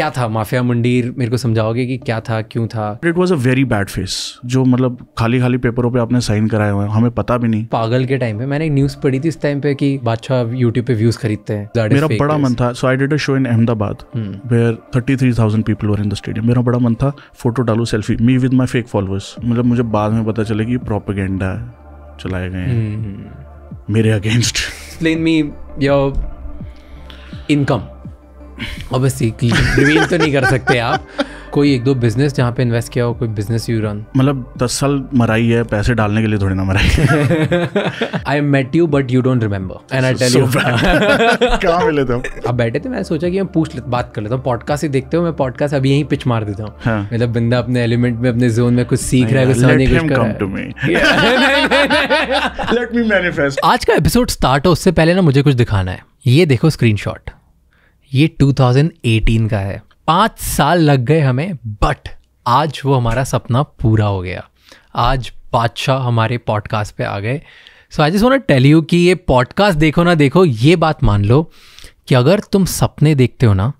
क्या था माफिया मंडीर मेरे को समझाओगे कि क्या था क्यों था it was a very bad face जो मतलब खाली खाली पेपरों पे आपने साइन कराए हुए हमें पता भी नहीं पागल के टाइम पे मैंने एक न्यूज पढ़ी थी इस टाइम पे कि बादशाह यूट्यूब पे व्यूज खरीदते हैं hmm. मेरा बड़ा मन था so I did a show in Ahmedabad where thirty three thousand people were in the stadium मेरा बड़ा मन था फोटो डालू selfie me with my fake followers मतलब मुझे बाद में पता चले कि प्रोपेगेंडा चलाए गए हैं hmm. मेरे against explain me your income obviously reveal तो नहीं कर सकते आप कोई एक दो बिजनेस जहाँ पे इन्वेस्ट किया हो कोई बिजनेस यू रन मतलब दस साल मराई है पैसे डालने के लिए थोड़ी ना मराई I met you but you don't remember and I tell you कहाँ मिले थे अब बैठे थे मैंने सोचा कि मैं पूछ ले, बात कर लेता हूँ पॉडकास्ट ही देखते हो मैं पॉडकास्ट अभी यहीं पिच मार देता हूँ हाँ. मतलब बिंदा अपने एलिमेंट में अपने जोन में कुछ सीख रहा है कुछ समझने कुछ कर रहा है आज का एपिसोड स्टार्ट हो उससे पहले ना मुझे कुछ दिखाना है ये देखो स्क्रीनशॉट ये 2018 का है पाँच साल लग गए हमें बट आज वो हमारा सपना पूरा हो गया आज बादशाह हमारे पॉडकास्ट पे आ गए so I just want tell you कि ये पॉडकास्ट देखो ना देखो ये बात मान लो कि अगर तुम सपने देखते हो ना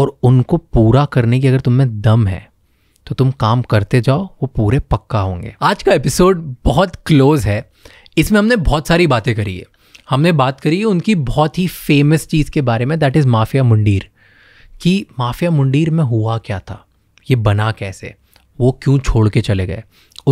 और उनको पूरा करने की अगर तुम में दम है तो तुम काम करते जाओ वो पूरे पक्का होंगे आज का एपिसोड बहुत क्लोज है इसमें हमने बहुत सारी बातें करी है हमने बात करी उनकी बहुत ही फेमस चीज़ के बारे में दैट इज़ माफिया मुंडीर कि माफिया मुंडीर में हुआ क्या था ये बना कैसे वो क्यों छोड़ के चले गए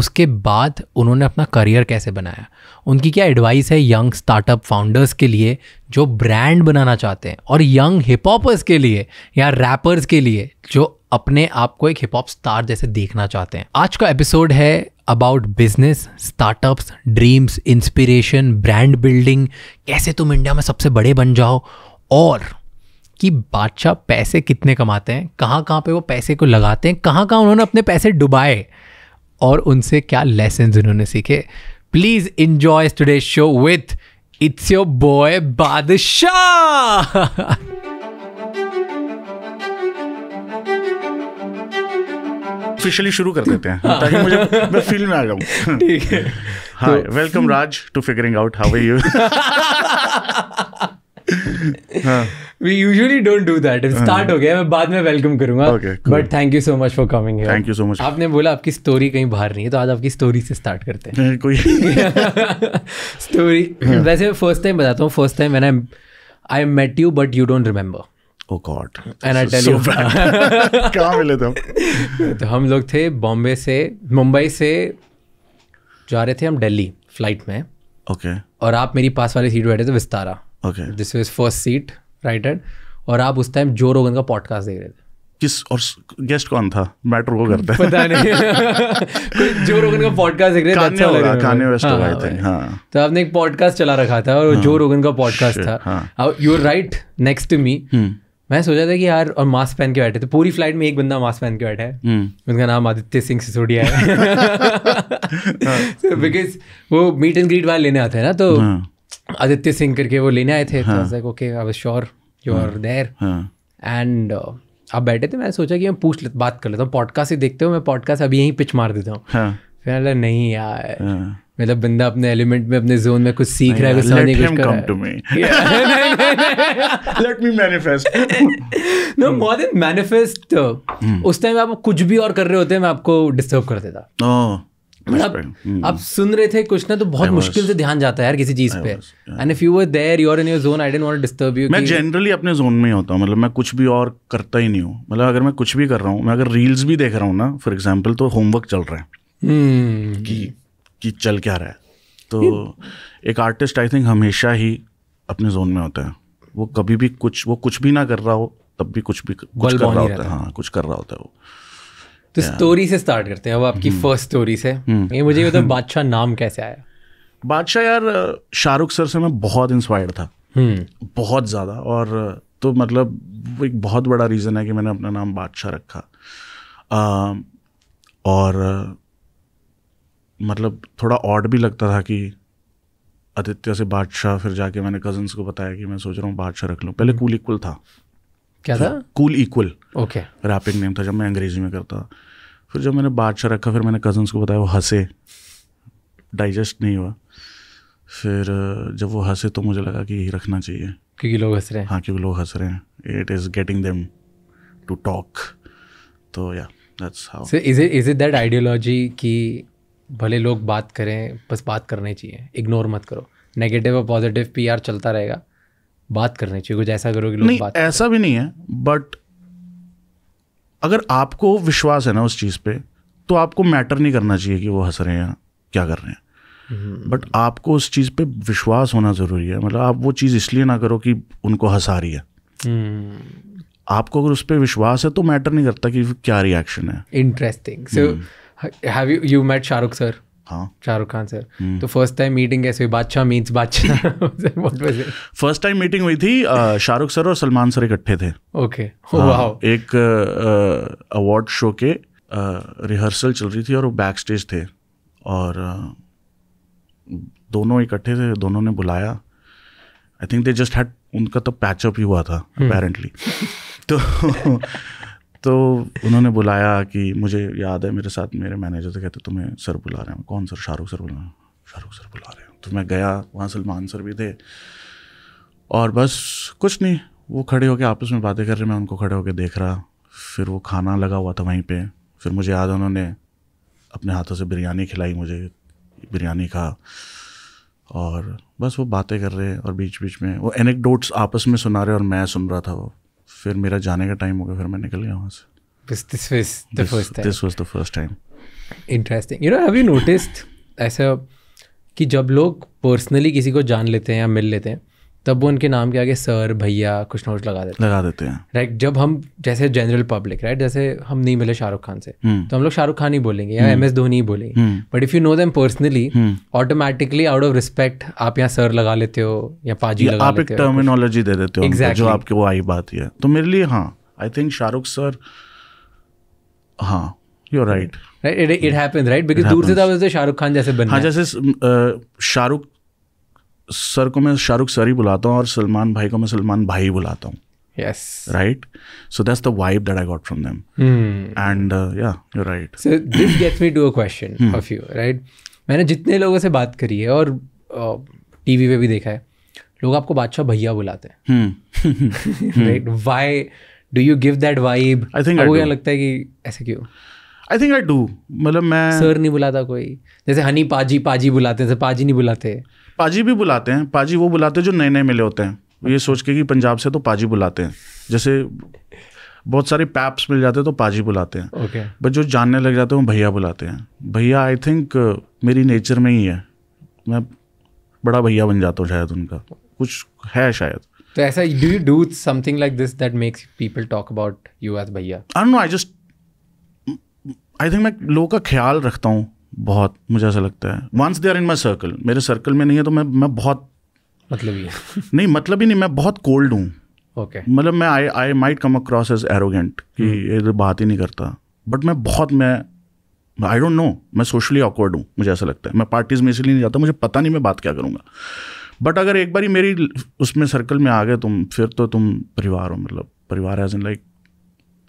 उसके बाद उन्होंने अपना करियर कैसे बनाया उनकी क्या एडवाइस है यंग स्टार्टअप फाउंडर्स के लिए जो ब्रांड बनाना चाहते हैं और यंग हिप हॉपर्स के लिए या रैपर्स के लिए जो अपने आप को एक हिप हॉप स्टार जैसे देखना चाहते हैं आज का एपिसोड है about business startups dreams inspiration brand building कैसे तुम इंडिया में सबसे बड़े बन जाओ और कि बादशाह पैसे कितने कमाते हैं कहाँ कहाँ पे वो पैसे को लगाते हैं कहाँ कहाँ उन्होंने अपने पैसे डुबाए और उनसे क्या लेसन उन्होंने सीखे please enjoy today show with it's your boy Badshah officially शुरू कर देते हैं हाँ. ताकि मुझे मैं फील में आ जाऊँ ठीक है हाँ welcome Raj to figuring out how you we usually don't do that start हो गया मैं बाद में वेलकम करूंगा but thank you so much for coming here thank you so much आपने बोला आपकी स्टोरी कहीं बाहर नहीं है तो आज आपकी स्टोरी से स्टार्ट करते हैं कोई स्टोरी हाँ। वैसे फर्स्ट टाइम बताता हूँ फर्स्ट टाइम मैंने I met you but you don't remember oh God and I tell you कहाँ मिले तुम तो हम लोग थे बॉम्बे से मुंबई से जा रहे थे हम दिल्ली फ्लाइट में ओके okay. और आप मेरी पास वाली सीट बैठे थे Vistara okay this was first seat right and और आप उस टाइम जो रोगन का पॉडकास्ट देख रहे थे किस और गेस्ट कौन था मैटर को करता है पता नहीं जो रोगन का पॉडकास्ट देख रहे थे तो अच्छा लग रहा थे हाँ, हाँ, हाँ तो आपने एक पॉडकास्ट चला रखा था और हाँ, जो रोगन का पॉडकास्ट था you are right next to me मैं सोचा था कि यार और मास्क पहन के बैठे थे पूरी फ्लाइट में एक बंदा मास्क पहन के बैठा है हम्म। उनका नाम आदित्य सिंह सिसोडिया है बिकॉज हाँ। वो मीट एंड ग्रीट वाले लेने आते हैं ना तो हाँ। आदित्य सिंह करके वो लेने आए थे okay I was sure you are there and आप बैठे थे मैं सोचा कि मैं पूछ ले बात कर लेता हूँ पॉडकास्ट ही देखते हो मैं पॉडकास्ट अभी यहीं पिच मार देता हूँ हाँ। फिर नहीं यार मतलब बंदा अपने एलिमेंट में अपने जोन में कुछ सीख रहा है कुछ समझने कुछ कर रहा है let me manifest no more then manifest उस टाइम आप कुछ भी और कर रहे होते हैं मैं आपको डिस्टर्ब कर देता oh, मतलब hmm. आप सुन रहे थे कुछ ना तो बहुत मुश्किल से ध्यान जाता है यार किसी चीज पे and if you were there you are in your zone I don't want disturb you मैं जनरली अपने जोन में ही होता हूँ मतलब मैं कुछ भी और करता ही नहीं हूँ मतलब अगर मैं कुछ भी कर रहा हूँ मैं अगर रील्स भी देख रहा हूँ ना फॉर एग्जाम्पल तो होमवर्क चल रहा है hmm. कि कि चल क्या रहा है तो एक आर्टिस्ट आई थिंक हमेशा ही अपने जोन में होता है वो कभी भी कुछ वो कुछ भी ना कर रहा हो तब भी कुछ भी कुछ कर रहा होता है हाँ कुछ कर रहा होता है वो तो स्टोरी से स्टार्ट करते हैं अब आपकी फर्स्ट हम्म। स्टोरी से हम्म। ये मुझे तो बादशाह नाम कैसे आया बादशाह यार शाहरुख सर से मैं बहुत इंस्पायर्ड था हम्म। बहुत ज़्यादा और तो मतलब एक बहुत बड़ा रीज़न है कि मैंने अपना नाम बादशाह रखा आ, और मतलब थोड़ा ऑड भी लगता था कि आदित्य से बादशाह फिर जाके मैंने कजन्स को बताया कि मैं सोच रहा हूँ बादशाह रख लूँ पहले कूल हम्म। इक्वल था क्या था cool equal okay rapping name था जब मैं अंग्रेजी में करता फिर जब मैंने बादशाह रखा फिर मैंने कजन्स को बताया वो हंसे डाइजेस्ट नहीं हुआ फिर जब वो हंसे तो मुझे लगा कि यही रखना चाहिए क्योंकि लोग हंस रहे हैं हाँ क्योंकि लोग हंस रहे हैं it is getting them to talk तो या that's how is it is it that ideology कि भले लोग बात करें बस बात करनी चाहिए इग्नोर मत करो नेगेटिव और पॉजिटिव पी चलता रहेगा बात करनी चाहिए कुछ ऐसा करो कि नहीं, बात ऐसा भी नहीं है बट अगर आपको विश्वास है ना उस चीज़ पे तो आपको मैटर नहीं करना चाहिए कि वो हंस रहे हैं क्या कर रहे हैं बट हम्म। आपको उस चीज़ पे विश्वास होना ज़रूरी है मतलब आप वो चीज़ इसलिए ना करो कि उनको हंसा रही है हम्म। आपको अगर उस पर विश्वास है तो मैटर नहीं करता कि क्या रिएक्शन है interesting so so, hmm. Have you you met Shahrukh sir हाँ शाहरुख खान सर तो फर्स्ट टाइम मीटिंग कैसे हुई बादशाह मीन्स बादशाह फर्स्ट टाइम मीटिंग हुई थी शाहरुख सर और सलमान सर इकट्ठे थे ओके okay. हाँ, oh, एक अवार्ड शो के रिहर्सल चल रही थी और वो बैक स्टेज थे और दोनों इकट्ठे थे दोनों ने बुलाया I think they just had उनका तो पैचअप ही हुआ था अपेरेंटली हम्म। तो तो उन्होंने बुलाया कि मुझे याद है मेरे साथ मेरे मैनेजर थे कहते तुम्हें सर बुला रहे हैं कौन सर शाहरुख सर बुला शाहरुख सर बुला रहे हैं तो मैं गया वहाँ सलमान सर भी थे और बस कुछ नहीं वो खड़े होकर आपस में बातें कर रहे मैं उनको खड़े होकर देख रहा फिर वो खाना लगा हुआ था वहीं पर फिर मुझे याद है उन्होंने अपने हाथों से बिरयानी खिलाई मुझे बिरयानी खा और बस वो बातें कर रहे और बीच बीच में वो एनेक्डोट्स आपस में सुना रहे और मैं सुन रहा था वो फिर मेरा जाने का टाइम हो गया फिर मैं निकल गया वहाँ से this was the first time interesting you know have you noticed ऐसा कि जब लोग पर्सनली किसी को जान लेते हैं या मिल लेते हैं तब वो उनके नाम के आगे सर भैया कुछ ना कुछ लगा देते लगा देते हैं राइट right? जब हम जैसे जनरल पब्लिक राइट जैसे हम नहीं मिले शाहरुख खान से हम्म। तो हम लोग शाहरुख खान ही बोलेंगे या एम हम्म। एस धोनी ही बोलेंगे but if you know them personally automatically out of respect आप यहाँ सर लगा लेते हो या पाजी लगा आप लेते एक टर्मिनोलॉजी दे देते हो exactly. जो आपके वो आई बात है तो मेरे लिए हाँ आई थिंक शाहरुख सर हाँ you're right right it happens right because दूर से तो शाहरुख खान जैसे बन हाँ जैसे शाहरुख सर को मैं शाहरुख सर ही बुलाता हूँ और सलमान भाई को मैं सलमान भाई बुलाता हूँ yes right so that's the vibe that i got from them hmm. and uh, yeah you're right so this gets me to a question hmm. of you right मैंने जितने लोगों से बात करी है और टीवी पे भी देखा है लोग आपको बादशाह भैया बुलाते हैं right why do you give that vibe I think आपको क्या लगता है कि ऐसे क्यों आई थिंक आई डू मतलब मैं सर नहीं बुलाता कोई जैसे हनी पाजी पाजी बुलाते हैं पाजी नहीं बुलाते पाजी भी बुलाते हैं पाजी वो बुलाते हैं जो नए नए मिले होते हैं ये सोच के कि पंजाब से तो पाजी बुलाते हैं जैसे बहुत सारे पैप्स मिल जाते हैं तो पाजी बुलाते हैं ओके okay. बट जो जानने लग जाते हैं वो भैया बुलाते हैं भैया आई थिंक मेरी नेचर में ही है मैं बड़ा भैया बन जाता हूँ शायद उनका कुछ है शायद तो ऐसा do you do something like this that makes people talk about you as भैया I know I just I think मैं लोगों का ख्याल रखता हूँ बहुत मुझे ऐसा लगता है once they are in my circle मेरे सर्कल में नहीं है तो मैं मैं बहुत मतलब ही नहीं मतलब ही नहीं मैं बहुत कोल्ड हूँ ओके okay. मतलब मैं I I might come across as arrogant कि hmm. ये तो बात ही नहीं करता बट मैं बहुत मैं आई डोंट नो मैं सोशली ऑकवर्ड हूँ मुझे ऐसा लगता है मैं पार्टीज में इसलिए नहीं जाता मुझे पता नहीं मैं बात क्या करूँगा बट अगर एक बार मेरी उसमें सर्कल में आ गए तुम फिर तो तुम परिवार हो मतलब परिवार as in like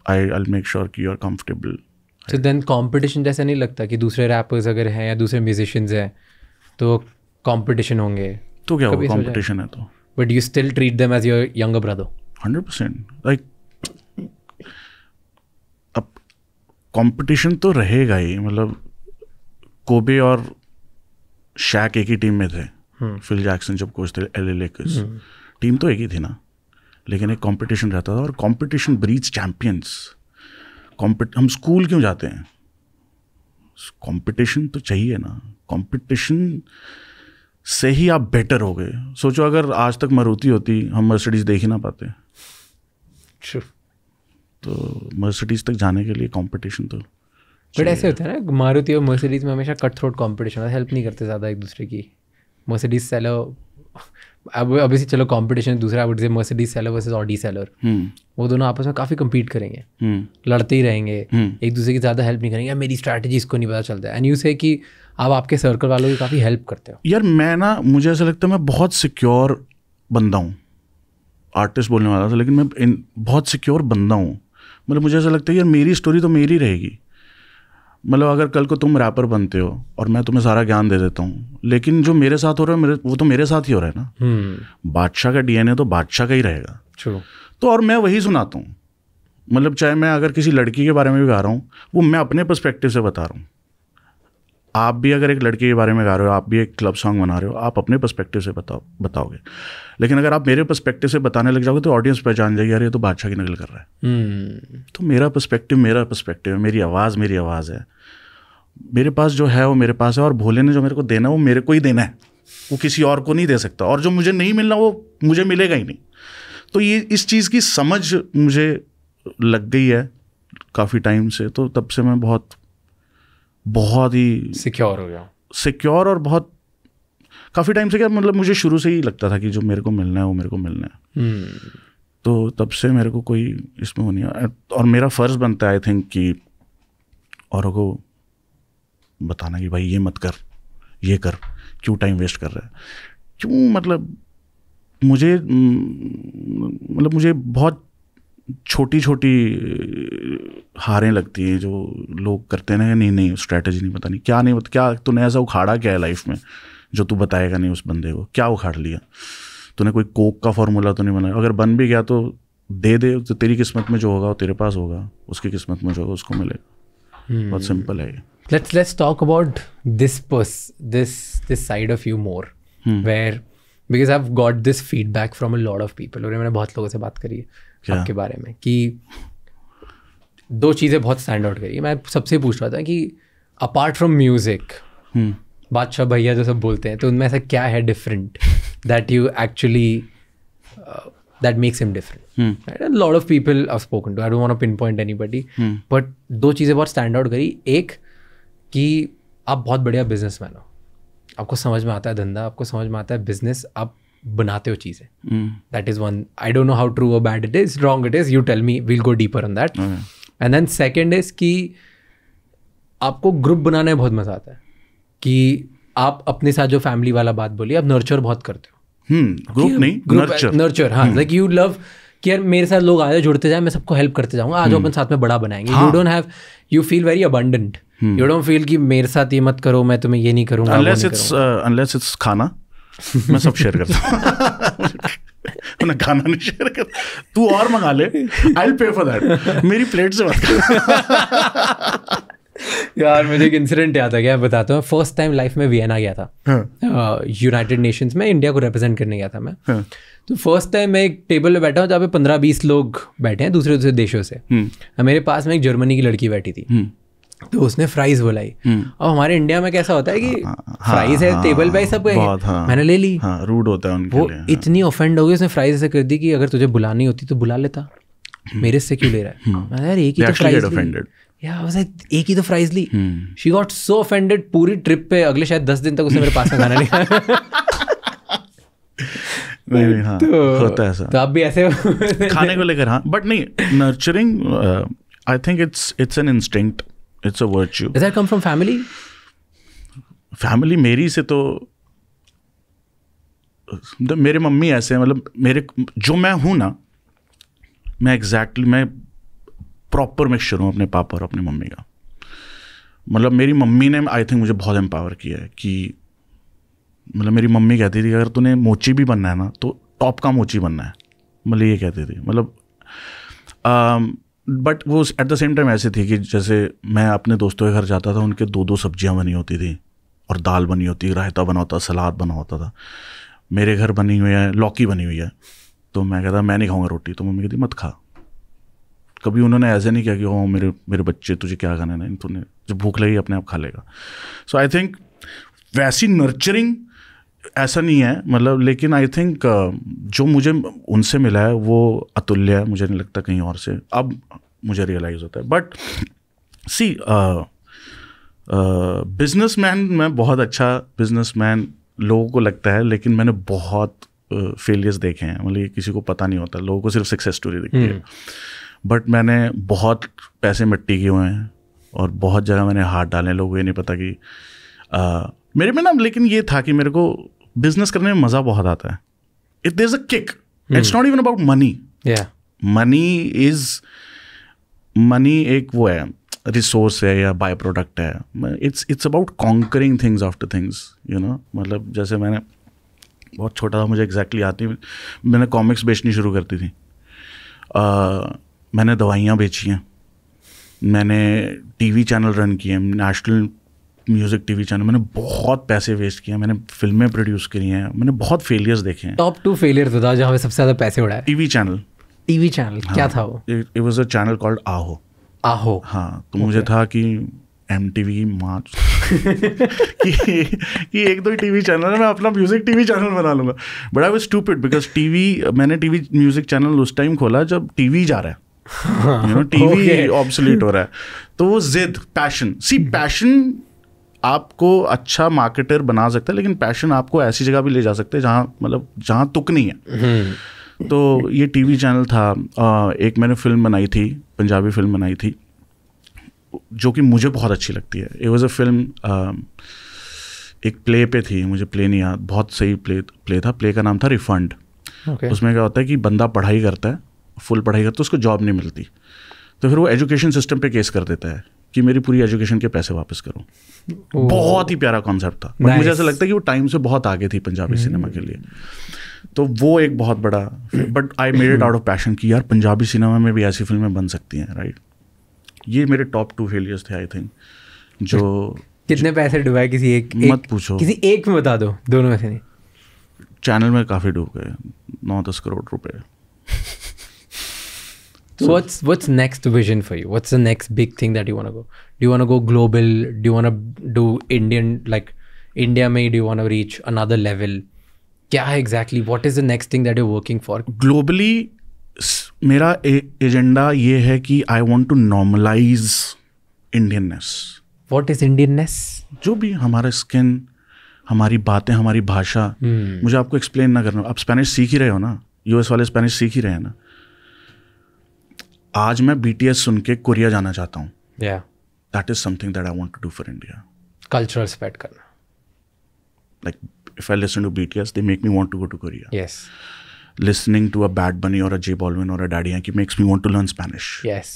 I I make sure की you are comfortable so then competition जैसा नहीं लगता कि दूसरे रैपर्स अगर हैं या दूसरे म्यूजिशियंस हैं तो कंपटीशन होंगे तो क्या होगा कंपटीशन है तो but you still treat them as your younger brother hundred percent like अब कंपटीशन तो रहेगा ही मतलब कोबे और शैक एक ही टीम में थे फिल हम्म। जैक्सन जब कोच थे एल एल टीम तो एक ही थी ना लेकिन एक कंपटीशन रहता था और कंपटीशन ब्रीच चैम्पियंस कॉम्पिट हम स्कूल क्यों जाते हैं कंपटीशन तो चाहिए ना कंपटीशन से ही आप बेटर हो गए सोचो अगर आज तक मरुति होती हम मर्सिडीज देख ही ना पाते तो मर्सिडीज तक जाने के लिए कंपटीशन तो बट ऐसे होता है ना मारुति और मर्सिडीज में हमेशा कट थ्रोट कॉम्पिटिशन हेल्प नहीं करते ज़्यादा एक दूसरे की मर्सिडीज सेलो अब से चलो कॉम्पिटिशन दूसरा वुड से Mercedes seller versus Audi seller वो दोनों आपस में काफ़ी कम्पीट करेंगे हम्म। लड़ते ही रहेंगे हम्म। एक दूसरे की ज़्यादा हेल्प नहीं करेंगे मेरी स्ट्रैटेजी इसको नहीं पता चलता है एंड यू से कि आप आपके सर्कल वालों की काफ़ी हेल्प करते हो यार मैं ना मुझे ऐसा लगता है मैं बहुत सिक्योर बंदा हूँ आर्टिस्ट बोलने वाला था लेकिन मैं बहुत सिक्योर बंदा हूँ मतलब मुझे ऐसा लगता है यार मेरी स्टोरी तो मेरी रहेगी मतलब अगर कल को तुम रैपर बनते हो और मैं तुम्हें सारा ज्ञान दे देता हूँ लेकिन जो मेरे साथ हो रहा है मेरे वो तो मेरे साथ ही हो रहा है ना हम्म। बादशाह का डीएनए तो बादशाह का ही रहेगा तो और मैं वही सुनाता हूँ मतलब चाहे मैं अगर किसी लड़की के बारे में भी गा रहा हूँ वो मैं अपने परस्पेक्टिव से बता रहा हूँ आप भी अगर एक लड़की के बारे में गा रहे हो आप भी एक क्लब सॉन्ग बना रहे हो आप अपने परस्पेक्टिव से बताओ बताओगे लेकिन अगर आप मेरे परस्पेक्टिव से बताने लग जाओगे तो ऑडियंस पहचान जाएगी अरे तो बादशाह की नकल कर रहा है hmm. तो मेरा परस्पेक्टिव मेरा परस्पेक्टिव है मेरी आवाज़ मेरी आवाज़ है मेरे पास जो है वो मेरे पास है और भोले ने जो मेरे को देना है वो मेरे को ही देना है वो किसी और को नहीं दे सकता और जो मुझे नहीं मिलना वो मुझे मिलेगा ही नहीं तो ये इस चीज़ की समझ मुझे लग गई है काफ़ी टाइम से तो तब से मैं बहुत बहुत ही सिक्योर हो गया सिक्योर और बहुत काफ़ी टाइम से क्या मतलब मुझे शुरू से ही लगता था कि जो मेरे को मिलना है वो मेरे को मिलना है हम्म। तो तब से मेरे को कोई इसमें वो नहीं और मेरा फ़र्ज़ बनता है आई थिंक कि औरों को बताना कि भाई ये मत कर ये कर क्यों टाइम वेस्ट कर रहा है क्यों मतलब मुझे मतलब मुझे बहुत छोटी छोटी हारें लगती हैं जो लोग करते हैं नहीं नहीं स्ट्रैटेजी नहीं पता नहीं क्या नहीं क्या तूने ऐसा उखाड़ा क्या है लाइफ में जो तू बताएगा नहीं उस बंदे को क्या उखाड़ लिया तूने कोई कोक का फार्मूला तो नहीं बनाया अगर बन भी गया तो दे दे तो तेरी किस्मत में जो होगा वो तेरे पास होगा उसकी किस्मत में जो होगा उसको मिलेगा बहुत सिंपल हम्म। है ये let's let's talk about this pers- this this side of you more hmm. where because i've got this feedback from a lot of people और मैंने बहुत लोगों से बात करी है आपके बारे में कि दो चीज़ें बहुत स्टैंड आउट करी मैं सबसे पूछ रहा था कि अपार्ट फ्रॉम म्यूज़िक बादशाह भैया जो सब बोलते हैं तो उनमें ऐसा क्या है different that you actually that makes him different lot of people I spoken to I don't want to pinpoint anybody but दो चीज़ें बहुत स्टैंड आउट करी एक कि आप बहुत बढ़िया बिजनेस मैन हो आपको समझ में आता है धंधा आपको समझ में आता है बिजनेस आप बनाते हो चीज़ें that is one I don't know how true a bad it is wrong it is you tell me we'll go deeper on that and then second is कि आपको ग्रुप बनाने में बहुत मज़ा आता है कि आप अपने साथ जो फैमिली वाला बात बोली आप नर्चर बहुत करते हो ग्रुप hmm. नहीं ग्रुप नर्चर हाँ लाइक यू लव कि यार मेरे साथ लोग जाए जुड़ते जाए मैं सबको हेल्प करते जाऊंगा आज hmm. अपन साथ में बड़ा बनाएंगे you don't have you feel very abundant you don't feel कि मेरे साथ ये मत करो मैं तुम्हें ये नहीं करूंगा अनलेस इट्स अनलेस इट्स खाना मैं सब शेयर करता हूँ मैं खाना नहीं शेयर कर तू और मंगा ले आई पे फॉर दैट मेरी प्लेट से मत यार मुझे एक इंसिडेंट याद आ गया बताता हूँ फर्स्ट टाइम लाइफ में वियना गया था यूनाइटेड हाँ। नेशंस uh, में इंडिया को रिप्रेजेंट करने गया था मैं हाँ. तो फर्स्ट टाइम मैं एक टेबल पे बैठा हूँ जहाँ पे पंद्रह बीस लोग बैठे हैं दूसरे दूसरे देशों से हम्म। मेरे पास में एक जर्मनी की लड़की बैठी थी हम्म। तो उसने फ्राइज बुलाई और हमारे इंडिया में कैसा होता है कि फ्राइज हाँ, हाँ, हाँ, है टेबल पे सब हाँ, मैंने ले ली रूड होता है वो इतनी ऑफेंड हो गई उसने फ्राइज ऐसे कर दी कि अगर तुझे बुलानी होती तो बुला लेता हम्म। मेरे से क्यों ले रहा है हम्म। यार एक ही तो फ्राइज या एक ही तो फ्राइज ली शी गॉट सो ऑफेंडेड पूरी ट्रिप पे अगले शायद दस दिन तक उसने मेरे पास में खाना लिया नहीं नहीं हाँ तो, होता है ऐसा तो आप भी ऐसे खाने को लेकर हाँ बट नहीं nurturing I think it's it's an instinct it's a virtue is that come from family मेरी से तो मेरे मम्मी ऐसे हैं मतलब मेरे जो मैं हूँ ना मैं एग्जैक्टली exactly, मैं प्रॉपर मिक्सचर हूँ अपने पापा और अपनी मम्मी का मतलब मेरी मम्मी ने आई थिंक मुझे बहुत एम्पावर किया है कि मतलब मेरी मम्मी कहती थी अगर तूने मोची भी बनना है ना तो टॉप का मोची बनना है मतलब ये कहती थी मतलब um, बट वो एट द सेम टाइम ऐसे थी कि जैसे मैं अपने दोस्तों के घर जाता था उनके दो दो सब्जियाँ बनी होती थी और दाल बनी होती रायता बना होता सलाद बना होता था मेरे घर बनी हुई है लौकी बनी हुई है तो मैं कहता मैं नहीं खाऊंगा रोटी तो मम्मी कहती मत खा कभी उन्होंने ऐसे नहीं किया कि ओ मेरे मेरे बच्चे तुझे क्या खाना है तूने जब भूख लगी अपने आप खा लेगा सो आई थिंक वैसी नर्चरिंग ऐसा नहीं है मतलब लेकिन आई थिंक uh, जो मुझे उनसे मिला है वो अतुल्य है मुझे नहीं लगता कहीं और से अब मुझे रियलाइज़ होता है बट सी बिजनेस मैन मैं बहुत अच्छा बिजनेस मैन लोगों को लगता है लेकिन मैंने बहुत फेलियर्स uh, देखे हैं मतलब ये किसी को पता नहीं होता लोगों को सिर्फ सक्सेस स्टोरी दिखती है बट हम्म। मैंने बहुत पैसे मिट्टी किए हुए हैं और बहुत जगह मैंने हाथ डाले लोगों को ये नहीं पता कि uh, मेरे में ना लेकिन ये था कि मेरे को बिजनेस करने में मज़ा बहुत आता है it is a kick it's not even about money money is money एक वो है रिसोर्स है या बाय प्रोडक्ट है it's it's about conquering things after things you know मतलब जैसे मैंने बहुत छोटा था मुझे एग्जैक्टली exactly आती मैंने कॉमिक्स बेचनी शुरू करती थी uh, मैंने दवाइयाँ बेची हैं मैंने टीवी चैनल रन किए नेशनल म्यूज़िक टीवी चैनल मैंने बहुत पैसे वेस्ट किए मैंने फिल्में प्रोड्यूस करी हैं मैंने बहुत फेलियर्स देखे हैं टॉप टू फेलियर बता जहाँ पे सबसे ज़्यादा पैसे उड़ाए टीवी चैनल टीवी चैनल हाँ, क्या था वो it was a channel called Aaho Aaho हाँ तो okay. मुझे था कि एम टी वी मार्च कि, एक दो टी वी चैनल है मैं अपना म्यूज़िक टी वी चैनल बना लूँगा but I was stupid because T V मैंने टी वी म्यूज़िक चैनल उस टाइम खोला जब टी वी जा रहा है यू नो टीवी ऑब्सोलीट हो रहा है तो वो जिद पैशन सी पैशन आपको अच्छा मार्केटर बना सकता है लेकिन पैशन आपको ऐसी जगह भी ले जा सकते हैं जहाँ मतलब जहाँ तुक नहीं है हम्म। तो ये टीवी चैनल था एक मैंने फिल्म बनाई थी पंजाबी फिल्म बनाई थी जो कि मुझे बहुत अच्छी लगती है इट वॉज़ अ फिल्म एक प्ले पे थी मुझे प्ले नहीं याद बहुत सही प्ले प्ले था प्ले का नाम था रिफंड okay. उसमें क्या होता है कि बंदा पढ़ाई करता है फुल पढ़ाई करता है तो उसको जॉब नहीं मिलती तो फिर वो एजुकेशन सिस्टम पे केस कर देता है कि मेरी पूरी एजुकेशन के पैसे वापस करो बहुत ही प्यारा कॉन्सेप्ट था nice. मुझे ऐसा लगता है कि वो टाइम से बहुत आगे थी पंजाबी हम्म। mm-hmm. सिनेमा के लिए तो वो एक बहुत बड़ा but I made it out of passion कि यार पंजाबी सिनेमा में भी ऐसी फिल्में बन सकती हैं राइट ये मेरे टॉप टू फेलियर्स थे आई थिंक जो कितने पैसे डुबाए किसी एक मत एक, पूछो किसी एक में बता दो दोनों में से नहीं चैनल में काफ़ी डूब गए नौ दस करोड़ रुपए So what's what's next vision for you? What's the next big thing that you want to go? Do you want to go global? Do you want to do Indian like India? May do you want to reach another level? क्या है exactly what is the next thing that you working for globally मेरा agenda ये है कि I want to normalize Indianness what is Indianness जो भी हमारा skin हमारी बातें हमारी भाषा hmm. मुझे आपको एक्सप्लेन ना करना आप स्पेनिश सीख ही रहे हो ना यूएस वाले स्पेनिश सीख ही रहे हैं ना आज मैं बी सुन के कोरिया जाना चाहता हूँ that is something that I want to do for India cultural स्पेट करना like if I listen to B T S they make me want to go to Korea yes listening to a Bad Bunny or a J Balvin or a Daddy Yankee makes me want to learn Spanish. Yes.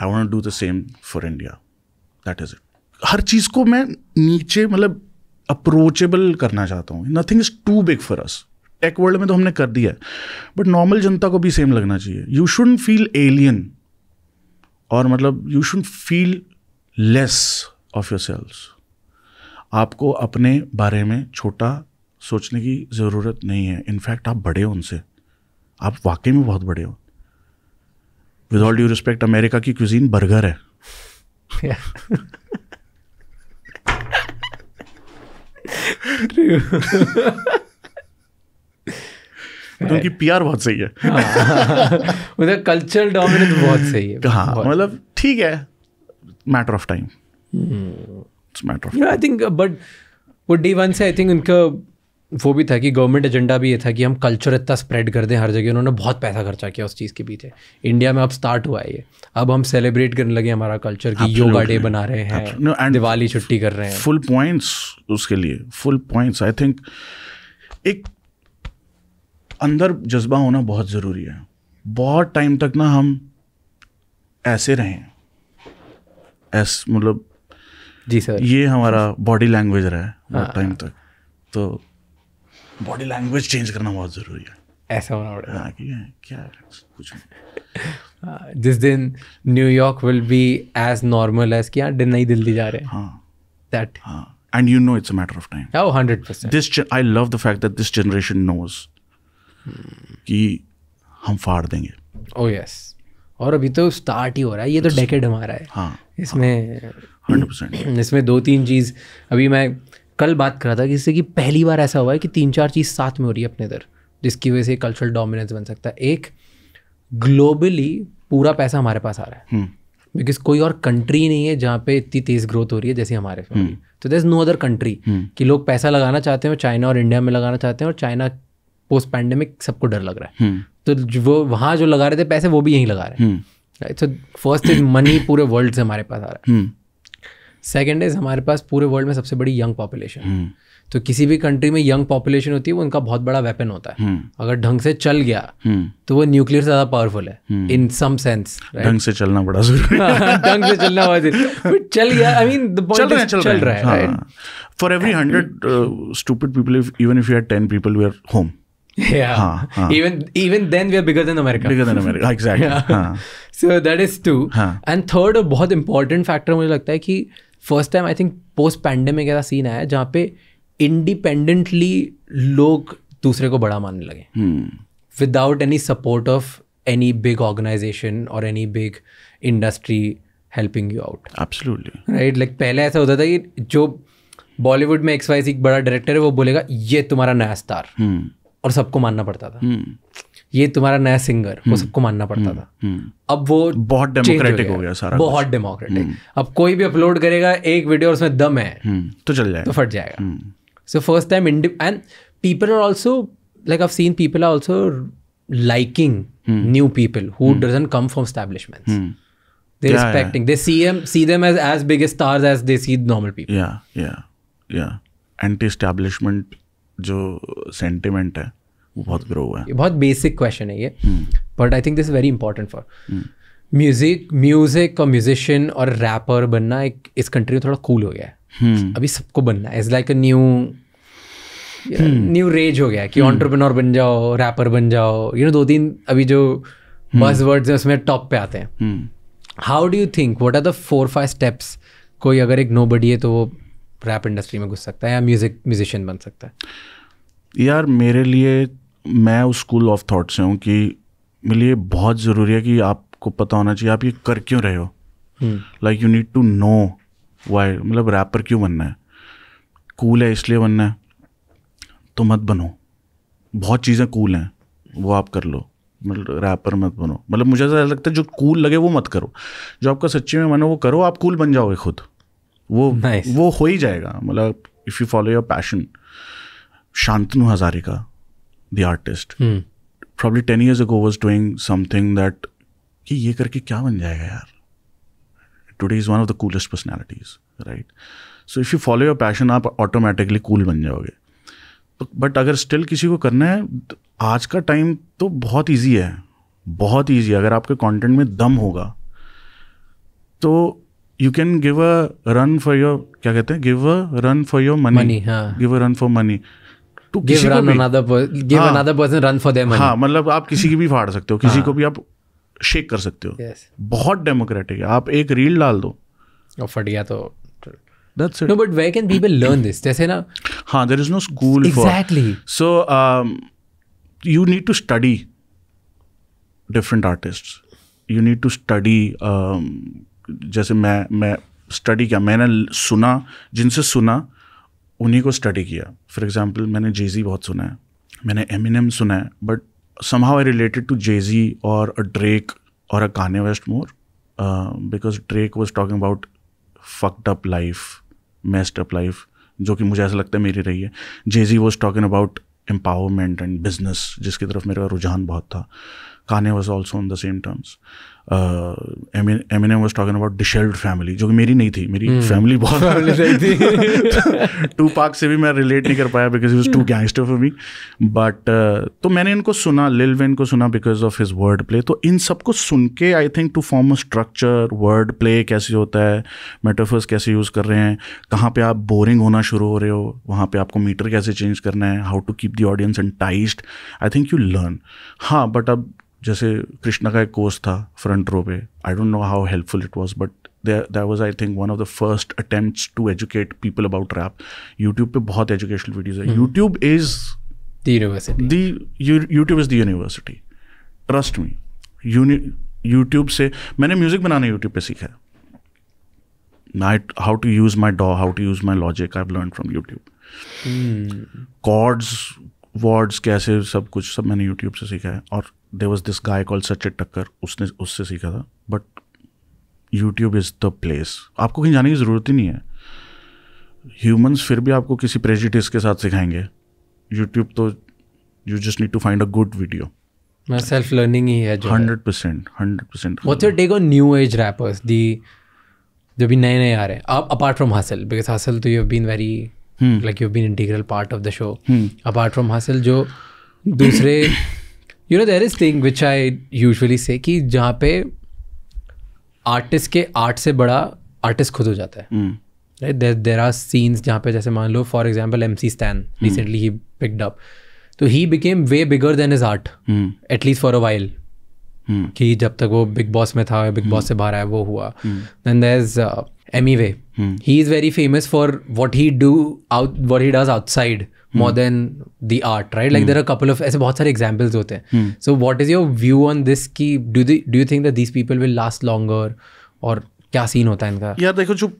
I want to do the same for India. That is it. हर चीज को मैं नीचे मतलब approachable करना चाहता हूँ nothing is too big for us tech world में तो हमने कर दिया है बट नॉर्मल जनता को भी सेम लगना चाहिए यू शुड फील एलियन और मतलब you should feel less of yourselves आपको अपने बारे में छोटा सोचने की ज़रूरत नहीं है इनफैक्ट आप बड़े हो उनसे आप वाकई में बहुत बड़े हो with all due respect America की क्यूजीन बर्गर है yeah. तो उनकी पीआर बहुत सही है उधर कल्चर डोमिनेंस बहुत सही है हाँ, हाँ मतलब ठीक है matter of time matter of I think but वो डे वन से आई थिंक उनका वो भी था कि गवर्नमेंट एजेंडा भी ये था कि हम कल्चर इतना स्प्रेड कर दें हर जगह उन्होंने बहुत पैसा खर्चा किया उस चीज़ के पीछे इंडिया में अब स्टार्ट हुआ है ये अब हम सेलिब्रेट करने लगे हमारा कल्चर की योगा डे बना रहे हैं no, दिवाली छुट्टी कर रहे हैं फुल पॉइंट्स उसके लिए फुल पॉइंट्स आई थिंक एक अंदर जज्बा होना बहुत ज़रूरी है बहुत टाइम तक ना हम ऐसे रहें ऐस मतलब जी सर ये हमारा बॉडी लैंग्वेज रहा है बहुत टाइम हाँ। तक तो बॉडी लैंग्वेज चेंज करना बहुत ज़रूरी है ऐसा होना पड़ेगा हाँ क्या क्या कुछ हाँ, जिस दिन New York will be as normal as क्या यहाँ नई दिल्ली जा रहे हैं हाँ दैट हाँ and you know it's a matter of time hundred percent this I love the fact that this generation knows कि हम फाड़ देंगे ओ oh, यस और अभी तो स्टार्ट ही हो रहा है ये तो डेकेड हमारा है हाँ इसमें हंड्रेड हाँ। परसेंट इसमें दो तीन चीज़ अभी मैं कल बात कर रहा था जिससे कि पहली बार ऐसा हुआ है कि तीन चार चीज़ साथ में हो रही है अपने इधर जिसकी वजह से कल्चरल डोमिनेंस बन सकता है एक ग्लोबली पूरा पैसा हमारे पास आ रहा है बिकॉज हम्म। कोई और कंट्री नहीं है जहाँ पे इतनी तेज़ ग्रोथ हो रही है जैसे हमारे हम्म। तो there is no other country कि लोग पैसा लगाना चाहते हैं चाइना और इंडिया में लगाना चाहते हैं और चाइना पोस्ट पैंडेमिक सबको डर लग रहा है हम्म। तो वो वहाँ जो लगा रहे थे पैसे वो भी यहीं लगा रहे हैं तो फर्स्ट इज मनी पूरे वर्ल्ड से हमारे पास आ रहा है सेकेंड हम्म। इज हमारे पास पूरे वर्ल्ड में सबसे बड़ी यंग पॉपुलेशन हम्म। तो किसी भी कंट्री में यंग पॉपुलेशन होती है वो उनका बहुत बड़ा वेपन होता है अगर ढंग से चल गया तो वो न्यूक्लियर से ज्यादा पावरफुल है इन सम सेंस ढंग से चलना बड़ा जरूरी हाँ, ढंग से चलना बहुत चल गया आई मीन चल रहा है चल रहा है for every hundred stupid people even if you had ten people we are home yeah huh, even even then we are bigger than america bigger than america exactly yeah. so that is two and third और बहुत important factor मुझे लगता है कि first time I think post pandemic ऐसा scene आया जहाँ पे इंडिपेंडेंटली लोग दूसरे को बड़ा मानने लगे without any support of any big organisation और any big industry helping you out absolutely right like पहले ऐसा होता था कि जो बॉलीवुड में एक्स वाई सी बड़ा डायरेक्टर है वो बोलेगा ये तुम्हारा नया स्टार hmm. और सबको मानना पड़ता था हम्म। ये तुम्हारा नया सिंगर वो हम्म। सबको मानना पड़ता हम्म। था अब वो बहुत डेमोक्रेटिक हो, गया सारा बहुत डेमोक्रेटिक अब कोई भी अपलोड करेगा एक वीडियो और उसमें दम है तो चल जाएगा तो फट जाएगा so first time and people are also like I seen people are also liking new people who doesn't come from establishment they respecting they see em see them as as big stars as they see normal people see normal people. Yeah, yeah, जो sentiment है, बहुत grow हुआ है बहुत basic question है ये but I think this very important for music music और musician और रैपर बनना एक इस कंट्री में थोड़ा कूल हो गया है hmm. अभी सबको बनना है is like a new new rage हो गया है कि ऑन्टरप्रनोर hmm. बन जाओ रैपर बन जाओ यू नो दो तीन अभी जो बस वर्ड है उसमें टॉप पे आते हैं how do you think what are the four five steps कोई अगर एक नो है तो वो रैप इंडस्ट्री में घुस सकता है या म्यूजिक म्यूजिशियन बन सकता है यार मेरे लिए मैं उस स्कूल ऑफ थाट से हूँ कि मेरे लिए बहुत ज़रूरी है कि आपको पता होना चाहिए आप ये कर क्यों रहे हो like you need to know why मतलब रैपर क्यों बनना है कूल है इसलिए बनना है तो मत बनो बहुत चीज़ें कूल हैं वो आप कर लो मतलब रैपर मत बनो मतलब मुझे ऐसा लगता है जो कूल लगे वो मत करो जो आपका सच्ची में मन वो करो आप कूल बन जाओगे खुद वो nice. वो हो ही जाएगा मतलब if you follow your passion Shantanu Hazare का the artist hmm. probably 10 years ago was doing something that कि ये करके क्या बन जाएगा यार today is one of the coolest personalities right so if you follow your passion आप ऑटोमेटिकली कूल बन जाओगे तो बट अगर स्टिल किसी को करना है तो आज का टाइम तो बहुत ईजी है बहुत ईजी अगर आपके कॉन्टेंट में दम होगा तो you can give a run for your क्या कहते हैं give a run for your money give a run for money to give run another give another person run for them हाँ मतलब आप किसी की भी फाड़ सकते हो किसी को भी आप शेक कर सकते हो बहुत डेमोक्रेटिक है आप एक रील डाल दो और फट गया तो That's it. No, but where can people learn this? जैसे ना हाँ there is no school exactly. for so um, you need to study different artists. You need to study um, जैसे मैं मैं स्टडी किया मैंने सुना जिनसे सुना उन्हीं को स्टडी किया फॉर एग्ज़ाम्पल मैंने जेजी बहुत सुना है मैंने एम सुना है but how I related to Jay Z और अ ड्रेक और uh Kanye West more because Drake was talking about fucked up life messed up life जो कि मुझे ऐसा लगता है मेरी रही है Jay Z was talking about empowerment and business जिसकी तरफ मेरा रुझान बहुत था was also on the same terms Eminem was talking about dishevelled family जो कि मेरी नहीं थी मेरी फैमिली hmm. बहुत थी टू पार्क से भी मैं रिलेट नहीं कर पाया because too gangster for me but तो मैंने इनको सुना लिल वेन को सुना because of his word play तो इन सबको सुन के I think to form a structure word play कैसे होता है मेटाफर्स कैसे यूज़ कर रहे हैं कहाँ पे आप बोरिंग होना शुरू हो रहे हो वहाँ पे आपको मीटर कैसे चेंज करना है how to keep the audience enticed I think you learn हाँ बट अब जैसे कृष्णा का एक कोर्स था फ्रंट रो पे I don't know how helpful it was but that was I think one of the first attempts to educate people about rap YouTube पे बहुत educational videos है YouTube is the university YouTube is the university trust me YouTube से मैंने music बनाना YouTube पे सीखा है how to use my dough how to use my logic I learn from YouTube chords words कैसे सब कुछ सब मैंने यूट्यूब से सीखा है और there was this guy call Sachin Takkar उसने उससे सीखा था but YouTube is the place आपको कहीं जाने की ज़रूरत ही नहीं है ह्यूमंस फिर भी आपको किसी प्रेजिटिस के साथ सिखाएंगे यूट्यूब तो you just need to find a good video self learning ही है जो hundred percent hundred percent what your take on new age rappers the जो भी नए नए आ रहे हैं अपार्ट फ्रॉम हासिल बिकॉज हासिल तो you have been very like you have been integral part of the show apart from Haasil जो दूसरे you know there is thing which I usually say कि जहाँ पे आर्टिस्ट के आर्ट से बड़ा आर्टिस्ट खुद हो जाता है देर देर आर सीन्स जहाँ पे जैसे मान लो for example M C Stan recently ही पिकड अप तो he became way bigger than is art at least for a while कि जब तक वो बिग बॉस में था बिग बॉस hmm. से बाहर आया वो हुआ then there is Emiway he is very famous for what he do out what he does outside more than the art right like there are couple of ऐसे बहुत सारे examples होते हैं so what is your view on this की do you think this people will last longer और क्या scene होता है इनका यार देखो जो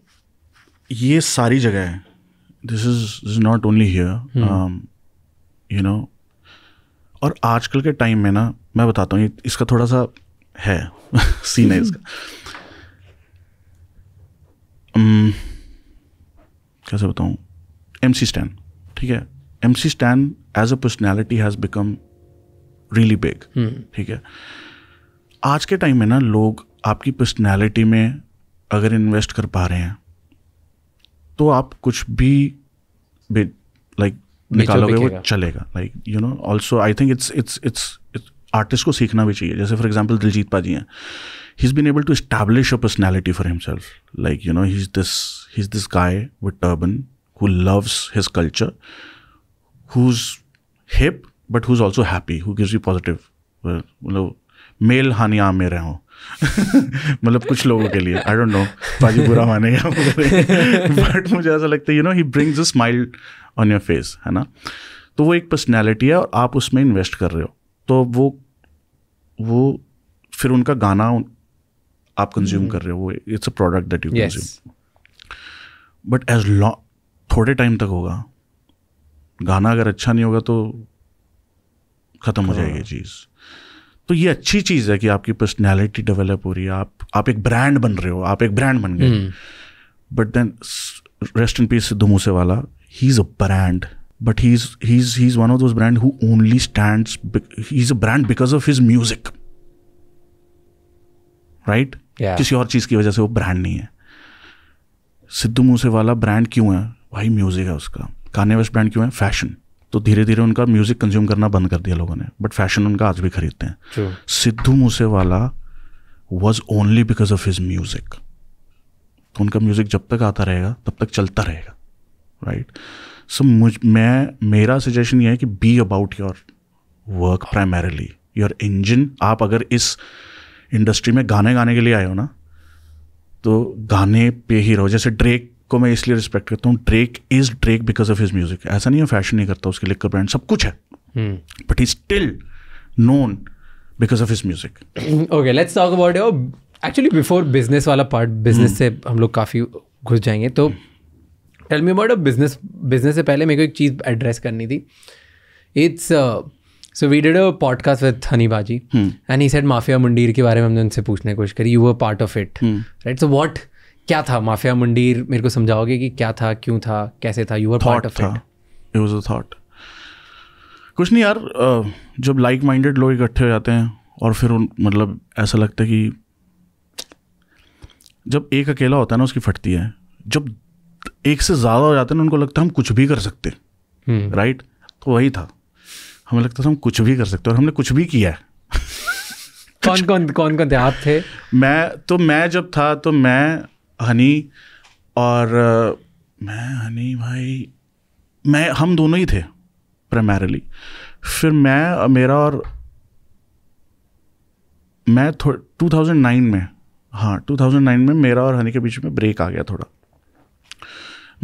ये सारी जगह है this is is not only here you know और आजकल के टाइम में ना मैं बताता हूँ इसका थोड़ा सा है सीन है इसका hmm. कैसे बताऊँ एम सी स्टैंड ठीक है MC Stan as a personality has become really big. Hmm. ठीक है आज के टाइम में ना लोग आपकी पर्सनैलिटी में अगर इन्वेस्ट कर पा रहे हैं तो आप कुछ भी लाइक निकालोगे वो चलेगा like you know also I think it's it's it's artist को सीखना भी चाहिए जैसे फॉर एग्जाम्पल दिलजीत पाजी हैं he is been able to establish a personality for himself like you know he is this he is this guy with turban who loves his culture who's hip but who's also happy who gives you positive uh, मतलब मेल हानिया में रहे हो मतलब कुछ लोगों के लिए आई डोंट नो बाकी बुरा माने बट मुझे ऐसा लगता है you know he brings a smile on your face है ना तो वो एक पर्सनैलिटी है और आप उसमें इन्वेस्ट कर रहे हो तो वो वो फिर उनका गाना उन, आप कंज्यूम mm. Mm-hmm. कर रहे हो वो it's a product that you consume but as लॉ थोड़े टाइम तक होगा गाना अगर अच्छा नहीं होगा तो ख़त्म हो हाँ। जाएगी चीज़ तो ये अच्छी चीज़ है कि आपकी पर्सनैलिटी डेवलप हो रही है आप आप एक ब्रांड बन रहे हो आप एक ब्रांड बन गए but then rest in peace Sidhu Moosewala he is a brand but he's he's he's one of those brand who only stands he's a brand because of his किसी और चीज की वजह से वो ब्रांड नहीं है सिद्धू मूसेवाला ब्रांड क्यों है भाई म्यूजिक है उसका कान्यवेस्ट ब्रांड क्यों है फैशन तो धीरे धीरे उनका म्यूजिक कंज्यूम करना बंद कर दिया लोगों ने बट फैशन उनका आज भी खरीदते हैं Sidhu Moosewala was only because of his music तो उनका म्यूजिक जब तक आता रहेगा तब तक चलता रहेगा राइट सो मुझ मैं मेरा सजेशन ये है कि be about your work primarily your engine आप अगर इस इंडस्ट्री में गाने गाने के लिए आए हो ना तो गाने पे ही रहो जैसे ड्रेक को मैं इसलिए रिस्पेक्ट करता हूँ Drake is Drake because of his music ऐसा नहीं है फैशन नहीं करता उसके लिखकर ब्रांड सब कुछ है but he still known because of his music okay let's talk about your actually before business वाला पार्ट हम्म। बिजनेस से हम लोग काफ़ी घुस जाएंगे तो tell me about business business से पहले मेरे को एक चीज़ एड्रेस करनी थी it's so we did a podcast with Honey Baji and he said Mafia Mundeer के बारे में हमने उनसे पूछने की कोशिश करी you were part of it right so what क्या था माफिया मंडीर मेरे को समझाओगे कि क्या था क्यों था कैसे था यू पार्ट ऑफ था इट वाज अ थॉट कुछ नहीं यार जब लाइक माइंडेड लोग इकट्ठे हो जाते हैं और फिर उन मतलब ऐसा लगता है कि जब एक अकेला होता है ना उसकी फटती है जब एक से ज़्यादा हो जाते हैं ना उनको लगता है हम कुछ भी कर सकते राइट हम्म। तो वही था हमें लगता था हम कुछ भी कर सकते और हमने कुछ भी किया है कौन कौन कौन कौन थे आप थे मैं तो मैं जब था तो मैं हनी और मैं हनी भाई मैं हम दोनों ही थे प्राइमरली फिर मैं मेरा और मैं थो 2009 में हाँ 2009 में मेरा और हनी के बीच में ब्रेक आ गया थोड़ा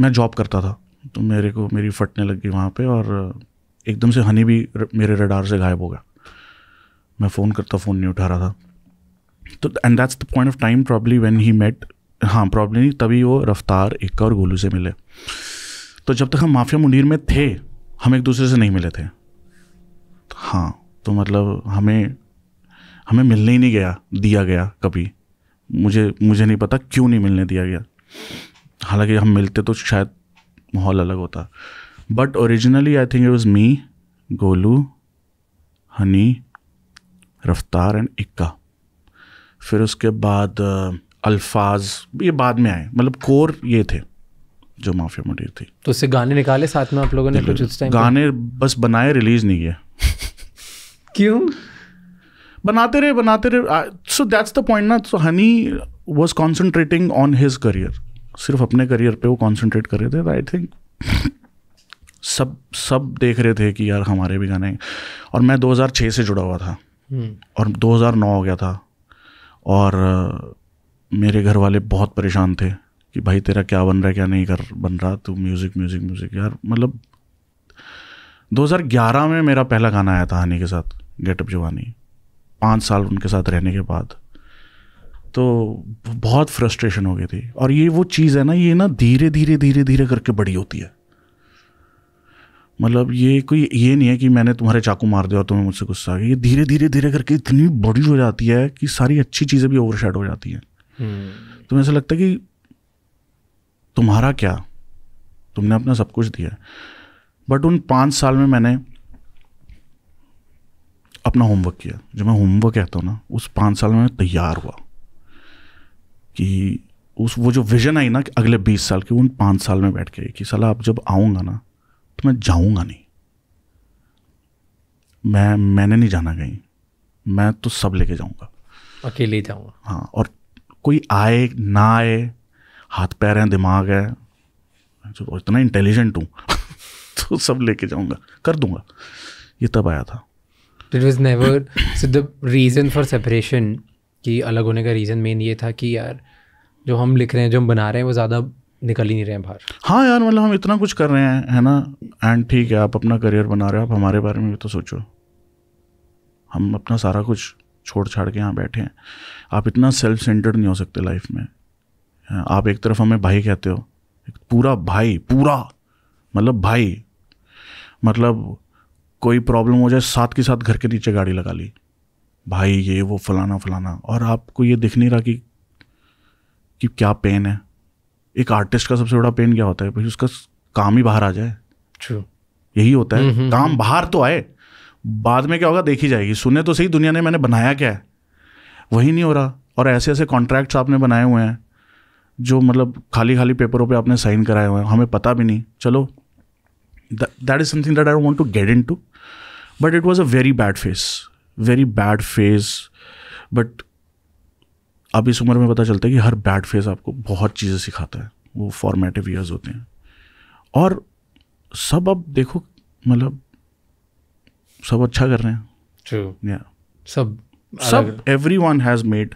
मैं जॉब करता था तो मेरे को मेरी फटने लग गई वहाँ पे और एकदम से हनी भी मेरे रडार से गायब हो गया मैं फ़ोन करता फ़ोन नहीं उठा रहा था तो and that's the point of time probably when he met हाँ प्रॉब्लम नहीं तभी वो रफ्तार इक्का और गोलू से मिले तो जब तक हम माफिया मुनीर में थे हम एक दूसरे से नहीं मिले थे हाँ तो मतलब हमें हमें मिलने ही नहीं गया दिया गया कभी मुझे मुझे नहीं पता क्यों नहीं मिलने दिया गया हालांकि हम मिलते तो शायद माहौल अलग होता but originally I think it was me Golu Honey Raftaar and इक्का फिर उसके बाद अल्फाज ये बाद में आए मतलब कोर ये थे जो माफिया मोटी थी तो उससे गाने निकाले साथ में आप लोगों ने कुछ उस टाइम गाने बस बनाए रिलीज नहीं किए क्यों बनाते रहे बनाते रहे सो दैट्स द पॉइंट ना so Honey was concentrating on his career सिर्फ अपने करियर पे वो कॉन्सेंट्रेट कर रहे थे आई थिंक सब सब देख रहे थे कि यार हमारे भी गाने और मैं 2006 से जुड़ा हुआ था hmm. और 2009 हो गया था और मेरे घर वाले बहुत परेशान थे कि भाई तेरा क्या बन रहा है क्या नहीं कर बन रहा तू म्यूज़िक म्यूज़िक म्यूज़िक यार मतलब 2011 में मेरा पहला गाना आया था हनी के साथ गेटअप जवानी पाँच साल उनके साथ रहने के बाद तो बहुत फ्रस्ट्रेशन हो गई थी और ये वो चीज़ है ना ये ना धीरे धीरे धीरे धीरे करके बड़ी होती है मतलब ये कोई ये नहीं है कि मैंने तुम्हारे चाकू मार दिया और तुम्हें मुझसे गुस्सा आ गया ये धीरे धीरे धीरे करके इतनी बड़ी हो जाती है कि सारी अच्छी चीज़ें भी ओवरशेड हो जाती हैं हम्म। तो मुझे ऐसा लगता है कि तुम्हारा क्या तुमने अपना सब कुछ दिया बट उन पाँच साल में मैंने अपना होमवर्क किया जो मैं होमवर्क कहता हूँ ना उस पाँच साल में तैयार हुआ कि उस वो जो विजन आई ना कि अगले बीस साल की उन पाँच साल में बैठ के कि साला अब जब आऊँगा ना तो मैं जाऊँगा नहीं मैं मैंने नहीं जाना कहीं मैं तो सब लेके जाऊँगा अकेले जाऊँगा हाँ और कोई आए ना आए हाथ पैर हैं दिमाग है जो तो इतना इंटेलिजेंट हूँ तो सब लेके जाऊँगा कर दूंगा ये तब आया था it was never so the reason for separation कि अलग होने का रीज़न मेन ये था कि यार जो हम लिख रहे हैं जो हम बना रहे हैं वो ज़्यादा निकल ही नहीं रहे हैं बाहर हाँ यार मतलब हम इतना कुछ कर रहे हैं है ना एंड ठीक है आप अपना करियर बना रहे हो आप हमारे बारे में भी तो सोचो हम अपना सारा कुछ छोड़ छाड़ के यहाँ बैठे हैं आप इतना सेल्फ सेंटर्ड नहीं हो सकते लाइफ में हाँ, आप एक तरफ हमें भाई कहते हो पूरा भाई पूरा मतलब भाई मतलब कोई प्रॉब्लम हो जाए साथ के साथ घर के नीचे गाड़ी लगा ली भाई ये वो फलाना फलाना और आपको ये दिख नहीं रहा कि कि क्या पेन है एक आर्टिस्ट का सबसे बड़ा पेन क्या होता है भाई उसका काम ही बाहर आ जाए यही होता है हम्म, हम्म, काम हम्म। बाहर तो आए बाद में क्या होगा देखी जाएगी सुने तो सही दुनिया ने मैंने बनाया क्या है वही नहीं हो रहा और ऐसे ऐसे कॉन्ट्रैक्ट्स आपने बनाए हुए हैं जो मतलब खाली खाली पेपरों पे आपने साइन कराए हुए हैं हमें पता भी नहीं चलो that is something that I want to get into but it was a very bad phase very bad phase but अब इस उम्र में पता चलता है कि हर बैड फेस आपको बहुत चीज़ें सिखाता है वो फॉर्मेटिव ईयर्स होते हैं और सब अब देखो मतलब सब अच्छा कर रहे हैं या yeah. सब सब everyone has made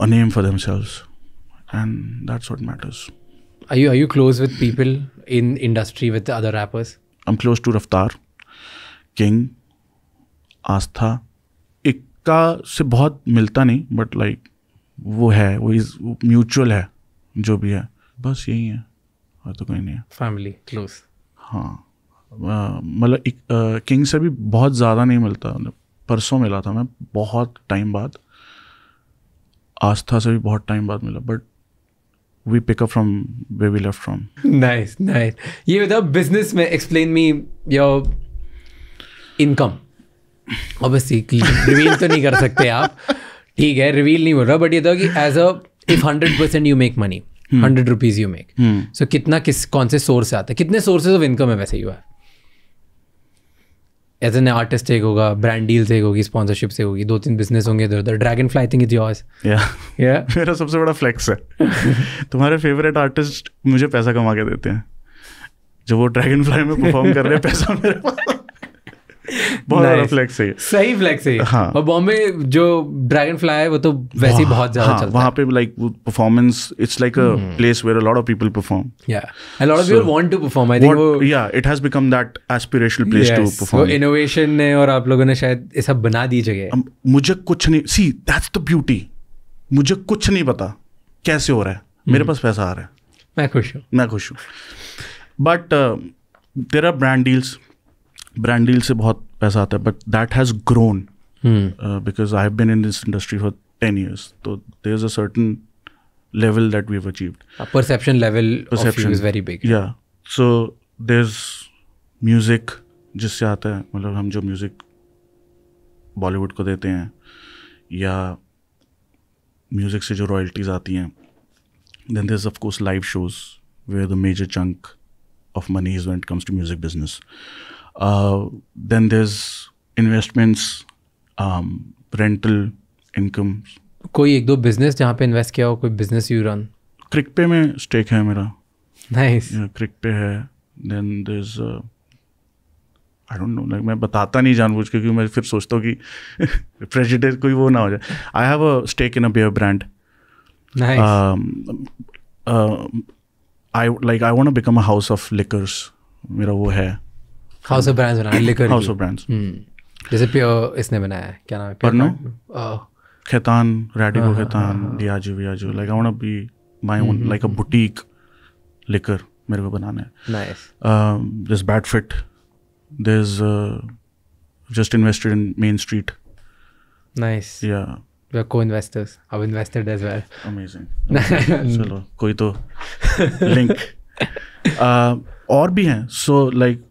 a name for themselves and that's what matters are you are you close with people in industry with other rappers I am close to Raftaar King Aastha Ikka से बहुत मिलता नहीं बट लाइक like, वो है वो is mutual है जो भी है बस यही है और तो कोई नहीं है फैमिली क्लोज हाँ मतलब किंग से भी बहुत ज़्यादा नहीं मिलता मतलब परसों मिला था मैं बहुत टाइम बाद आस्था से भी बहुत टाइम बाद मिला but we pick up from way we left from nice nice ये बताओ बिजनेस में explain me your income obviously reveal तो नहीं कर सकते आप ठीक है रिवील नहीं बोल रहा बट ये तो कि as a if hundred percent you make money hundred rupees you make so कितना किस कौन से सोर्स से आता है कितने सोर्सेज ऑफ इनकम है वैसे यू है एज एन आर्टिस्ट एक होगा ब्रांड डील से एक होगी स्पॉन्सरशिप से होगी दो तीन बिजनेस होंगे इधर उधर dragonfly thing is yours या मेरा सबसे बड़ा फ्लेक्स है तुम्हारे फेवरेट आर्टिस्ट मुझे पैसा कमा के देते हैं जो वो ड्रैगन फ्लाई में परफॉर्म कर रहे हैं पैसा मेरे पास बहुत ज्यादा है सही है हाँ और बॉम्बे जो ड्रैगन फ्लाई है वो तो वैसे ही बहुत ज्यादा हाँ, वहाँ पे like performance it's like a place where a lot of people perform या a lot of people want to perform I think वो या it has become that aspirational place to perform innovation ने और आप लोगों ने शायद ये सब बना दी जगह मुझे कुछ नहीं सी दैट्स द ब्यूटी मुझे कुछ नहीं पता कैसे हो रहा है hmm. मेरे पास पैसा आ रहा है मैं खुश हूँ मैं खुश हूँ but there are brand deals brand deal से बहुत पैसा आता है but that has grown because I have been in this industry for ten years तो there is a certain level that we've achieved. A perception level perception. of you is very big. Yeah. जिससे आता है मतलब हम जो music Bollywood को देते हैं या म्यूज़िक से जो रॉयल्टीज़ आती हैं then there of course live shows they are the major chunk of money is went comes to music business Uh, then there's investments, um, rental income. कोई एक दो बिजनेस जहाँ पे इन्वेस्ट किया हो कोई बिजनेस यू रन क्रिक पे में स्टेक है मेरा नाइस क्रिक पे है then there is I don't know like मैं बताता नहीं जानबूझ के क्योंकि मैं फिर सोचता हूँ कि प्रेजिडेंट कोई वो ना हो जाए I have a stake in a beer brand I like I want become a house of liquors मेरा वो है हाउस ऑफ ब्रांड्स बनाया लेकर हाउस ऑफ ब्रांड्स जैसे इसने बनाया है क्या नाम है रेडिको डियाजो वियाजो like I want be my own like a boutique लेकर मेरे को बनाना है नाइस बैड फिट चलो कोई तो uh, और भी हैं. सो लाइक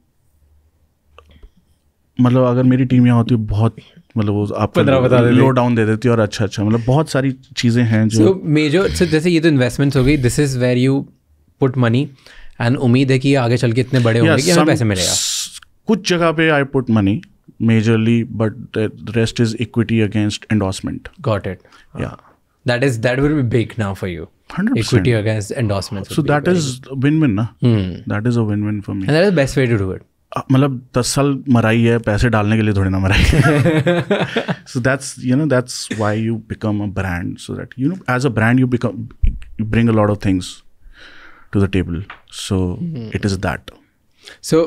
मतलब अगर मेरी टीम यहाँ होती बहुत मतलब वो आपको बता लो डाउन दे देती है और अच्छा अच्छा मतलब बहुत सारी चीज़ें हैं जो मेजर so, so, जैसे ये तो इन्वेस्टमेंट्स हो गई this is where you put money and उम्मीद है कि आगे चल के इतने बड़े yeah, होंगे कि हमें पैसे मिलेगा कुछ जगह पे I put money majorly but rest is equity against endorsement got it या that is that will be big now for you 100%. equity against endorsements so that is win-win na? Hmm. that is a win-win for me and that is the best way to do it मतलब दस साल मराई है पैसे डालने के लिए थोड़ी ना मराई so that's you know that's why you become a brand so that you know as a brand you become you bring a lot of things to the table so it is that so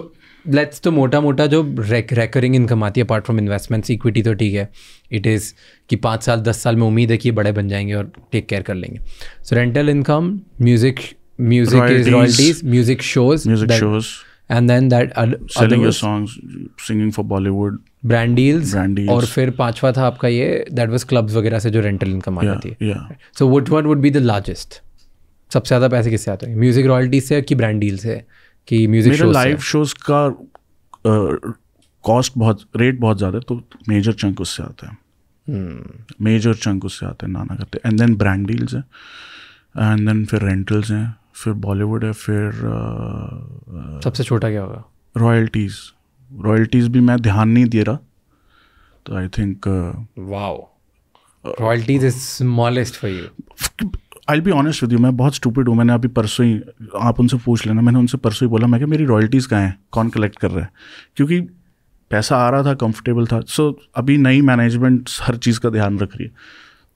let's तो मोटा मोटा जो recurring income आती है apart from investments equity तो ठीक है it is कि पाँच साल दस साल में उम्मीद है कि ये बड़े बन जाएंगे और टेक केयर कर लेंगे so rental income music music royalties music shows music shows and then that selling your songs singing for Bollywood brand deals और फिर पांचवा था आपका ये दैट वाज क्लब्स वगैरह से जो रेंटल इनकम आती जाती है so what what would be the largest सबसे ज़्यादा पैसे किससे आते हैं म्यूज़िक रॉयल्टी से कि ब्रांड डील से कि म्यूज़िक शोज लाइव शोस का कॉस्ट uh, बहुत रेट बहुत ज़्यादा है तो मेजर चंक उससे आता है मेजर चंक उससे आता है नाना करते एंड देन ब्रांड डील्स हैं एंड देन फिर रेंटल्स हैं फिर बॉलीवुड है फिर आ, uh, सबसे छोटा क्या होगा रॉयल्टीज़ रॉयल्टीज़ भी मैं ध्यान नहीं दे रहा तो I think wow royalties is smallest for you I be honest with you मैं बहुत स्टूपिड हूँ मैंने अभी परसों ही आप उनसे पूछ लेना मैंने उनसे परसों ही बोला मैं क्या मेरी रॉयल्टीज़ कहाँ हैं कौन कलेक्ट कर रहा है क्योंकि पैसा आ रहा था कंफर्टेबल था सो so, अभी नई मैनेजमेंट हर चीज़ का ध्यान रख रही है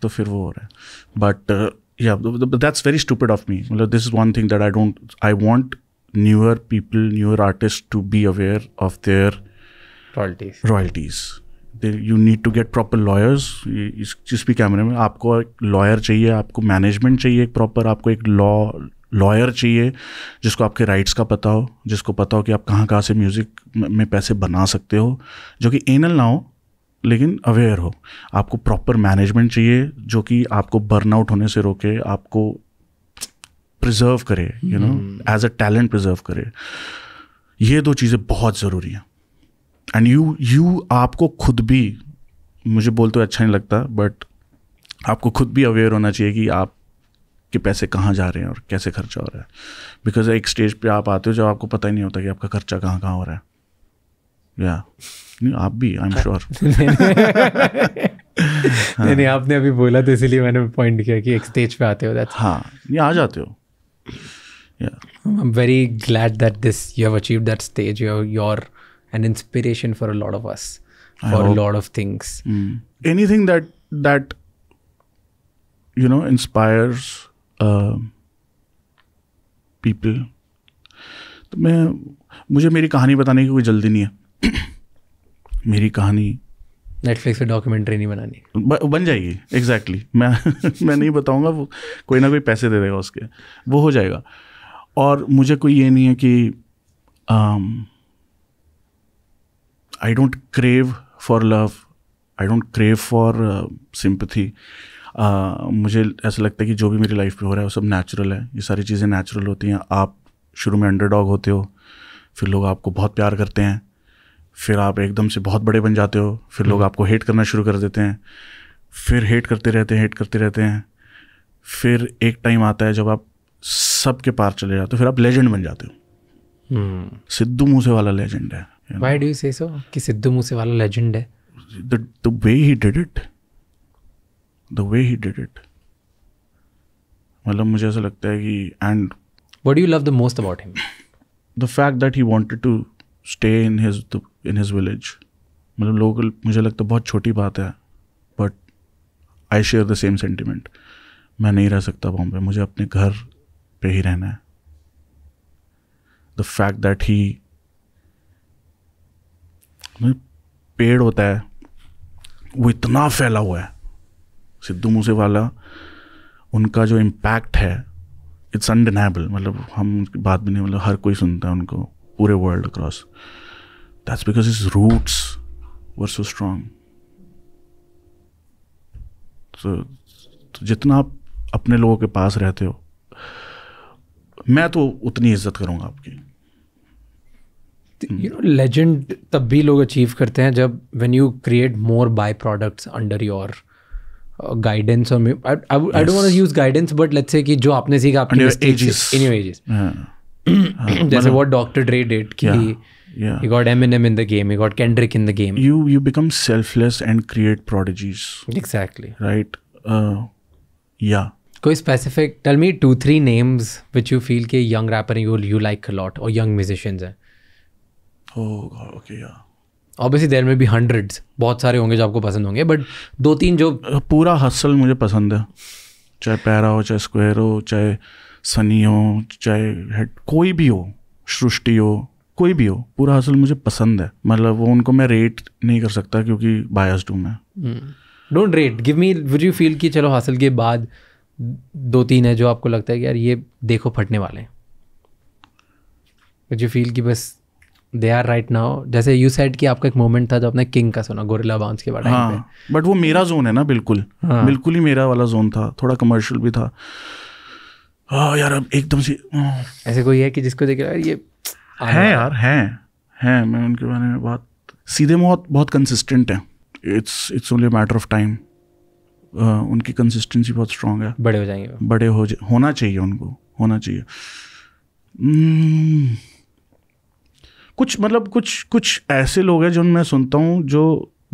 तो फिर वो हो रहा है but yeah but that's very stupid of me this is one thing that i don't i want newer people newer artists to be aware of their royalties royalties they, you need to get proper lawyers इस जिस भी कैमरे में आपको एक lawyer चाहिए आपको management चाहिए एक प्रॉपर आपको एक लॉ लॉयर चाहिए जिसको आपके राइट्स का पता हो जिसको पता हो कि आप कहाँ कहाँ से म्यूज़िक में पैसे बना सकते हो जो कि एनल ना हो लेकिन अवेयर हो आपको प्रॉपर मैनेजमेंट चाहिए जो कि आपको बर्नआउट होने से रोके आपको प्रिजर्व करे you know as a talent preserve करे ये दो चीज़ें बहुत ज़रूरी हैं एंड यू यू आपको खुद भी मुझे बोल तो अच्छा नहीं लगता बट आपको खुद भी अवेयर होना चाहिए कि आप के पैसे कहाँ जा रहे हैं और कैसे खर्चा हो रहा है बिकॉज एक स्टेज पे आप आते हो जब आपको पता ही नहीं होता कि आपका खर्चा कहाँ कहाँ हो रहा है या नहीं आप भी आई एम श्योर नहीं नहीं आपने अभी बोला तो इसीलिए मैंने पॉइंट किया कि एक स्टेज पे आते हो दैट्स हाँ नहीं आ जाते हो yeah i'm very glad that this you have achieved that stage you're you're an inspiration for a lot of us for a lot of things mm. anything that that you know inspires uh, people तो मैं मुझे मेरी कहानी बताने की कोई जल्दी नहीं है मेरी कहानी नेटफ्लिक्स पे डॉक्यूमेंट्री नहीं बनानी ब, बन जाएगी एग्जैक्टली exactly. मैं मैं नहीं बताऊंगा वो कोई ना कोई पैसे दे देगा उसके वो हो जाएगा और मुझे कोई ये नहीं है कि I don't crave for love I don't crave for sympathy मुझे ऐसा लगता है कि जो भी मेरी लाइफ में हो रहा है वो सब नेचुरल है ये सारी चीज़ें नेचुरल होती हैं आप शुरू में अंडरडॉग होते हो फिर लोग आपको बहुत प्यार करते हैं फिर आप एकदम से बहुत बड़े बन जाते हो फिर लोग हम्म। आपको हेट करना शुरू कर देते हैं फिर हेट करते रहते हैं हेट करते रहते हैं फिर एक टाइम आता है जब आप सबके पार चले जाते हो फिर आप लेजेंड बन जाते हो हम्म। सिद्धू मूसे वाला लेजेंड है व्हाई डू यू से सो कि सिद्धू मूसे वाला लेजेंड है the way he did it the way he did it मतलब मुझे ऐसा लगता है कि and what you love the most about him the fact that he wanted to stay in his in his village मतलब लोगों को मुझे लगता है बहुत छोटी बात है but I share the same sentiment मैं नहीं रह सकता बॉम्बे मुझे अपने घर पे ही रहना है द फैक्ट दैट ही पेड़ होता है वो इतना फैला हुआ है सिद्धू मूसेवाला उनका जो इम्पैक्ट है इट्स अनडिनाइबल मतलब हम बात भी नहीं मतलब हर कोई सुनता है उनको पूरे world across that's because is roots were so strong जितना आप अपने लोगों के पास रहते हो मैं तो उतनी इज्जत करूंगा आपकी यू नो लेजेंड तब भी लोग अचीव करते हैं जब when you create more by products under your guidance और I don't want to use guidance but let's say कि जो आपने सीखा आपने इन योर एजेस जैसे व्हाट डॉक्टर ड्रे डिड कि yeah. you got Eminem in the game, you got Kendrick in the game. You you become selfless and create prodigies. Exactly. Right. Uh, yeah. Go specific. Tell me two three names which you feel ke young rapper you you like a lot or young musicians हैं. Oh God. Okay. Yeah. Obviously there में भी hundreds बहुत सारे होंगे जो आपको पसंद होंगे बट दो तीन जो पूरा हसल मुझे पसंद है चाहे पैरा हो चाहे स्क्वायर हो चाहे सनी हो चाहे हेड कोई भी हो सृष्टि हो कोई भी हो पूरा हासिल मुझे पसंद है मतलब वो उनको मैं रेट नहीं कर सकता क्योंकि बायस्ड हूँ मैं don't rate give me would you feel कि चलो हासिल के बाद दो तीन है जो आपको लगता है कि यार ये देखो फटने वाले हैं यू फील कि बस दे आर राइट नाउ जैसे यू सेट कि आपका एक मोमेंट था जो आपने किंग का सुना गोरिल्ला बाउंस के बारे में हाँ, बट वो मेरा जोन है ना बिल्कुल हाँ. बिल्कुल ही मेरा वाला जोन था थोड़ा कमर्शियल भी था हाँ यार अब एकदम से हाँ। ऐसे कोई है कि जिसको देखे यार ये है यार हैं हैं मैं उनके बारे में बात सीधे मौत बहुत कंसिस्टेंट है it's it's only matter of time उनकी कंसिस्टेंसी बहुत स्ट्रांग है बड़े हो जाएंगे बड़े हो जा, होना चाहिए उनको होना चाहिए hmm, कुछ मतलब कुछ कुछ ऐसे लोग हैं जो मैं सुनता हूँ जो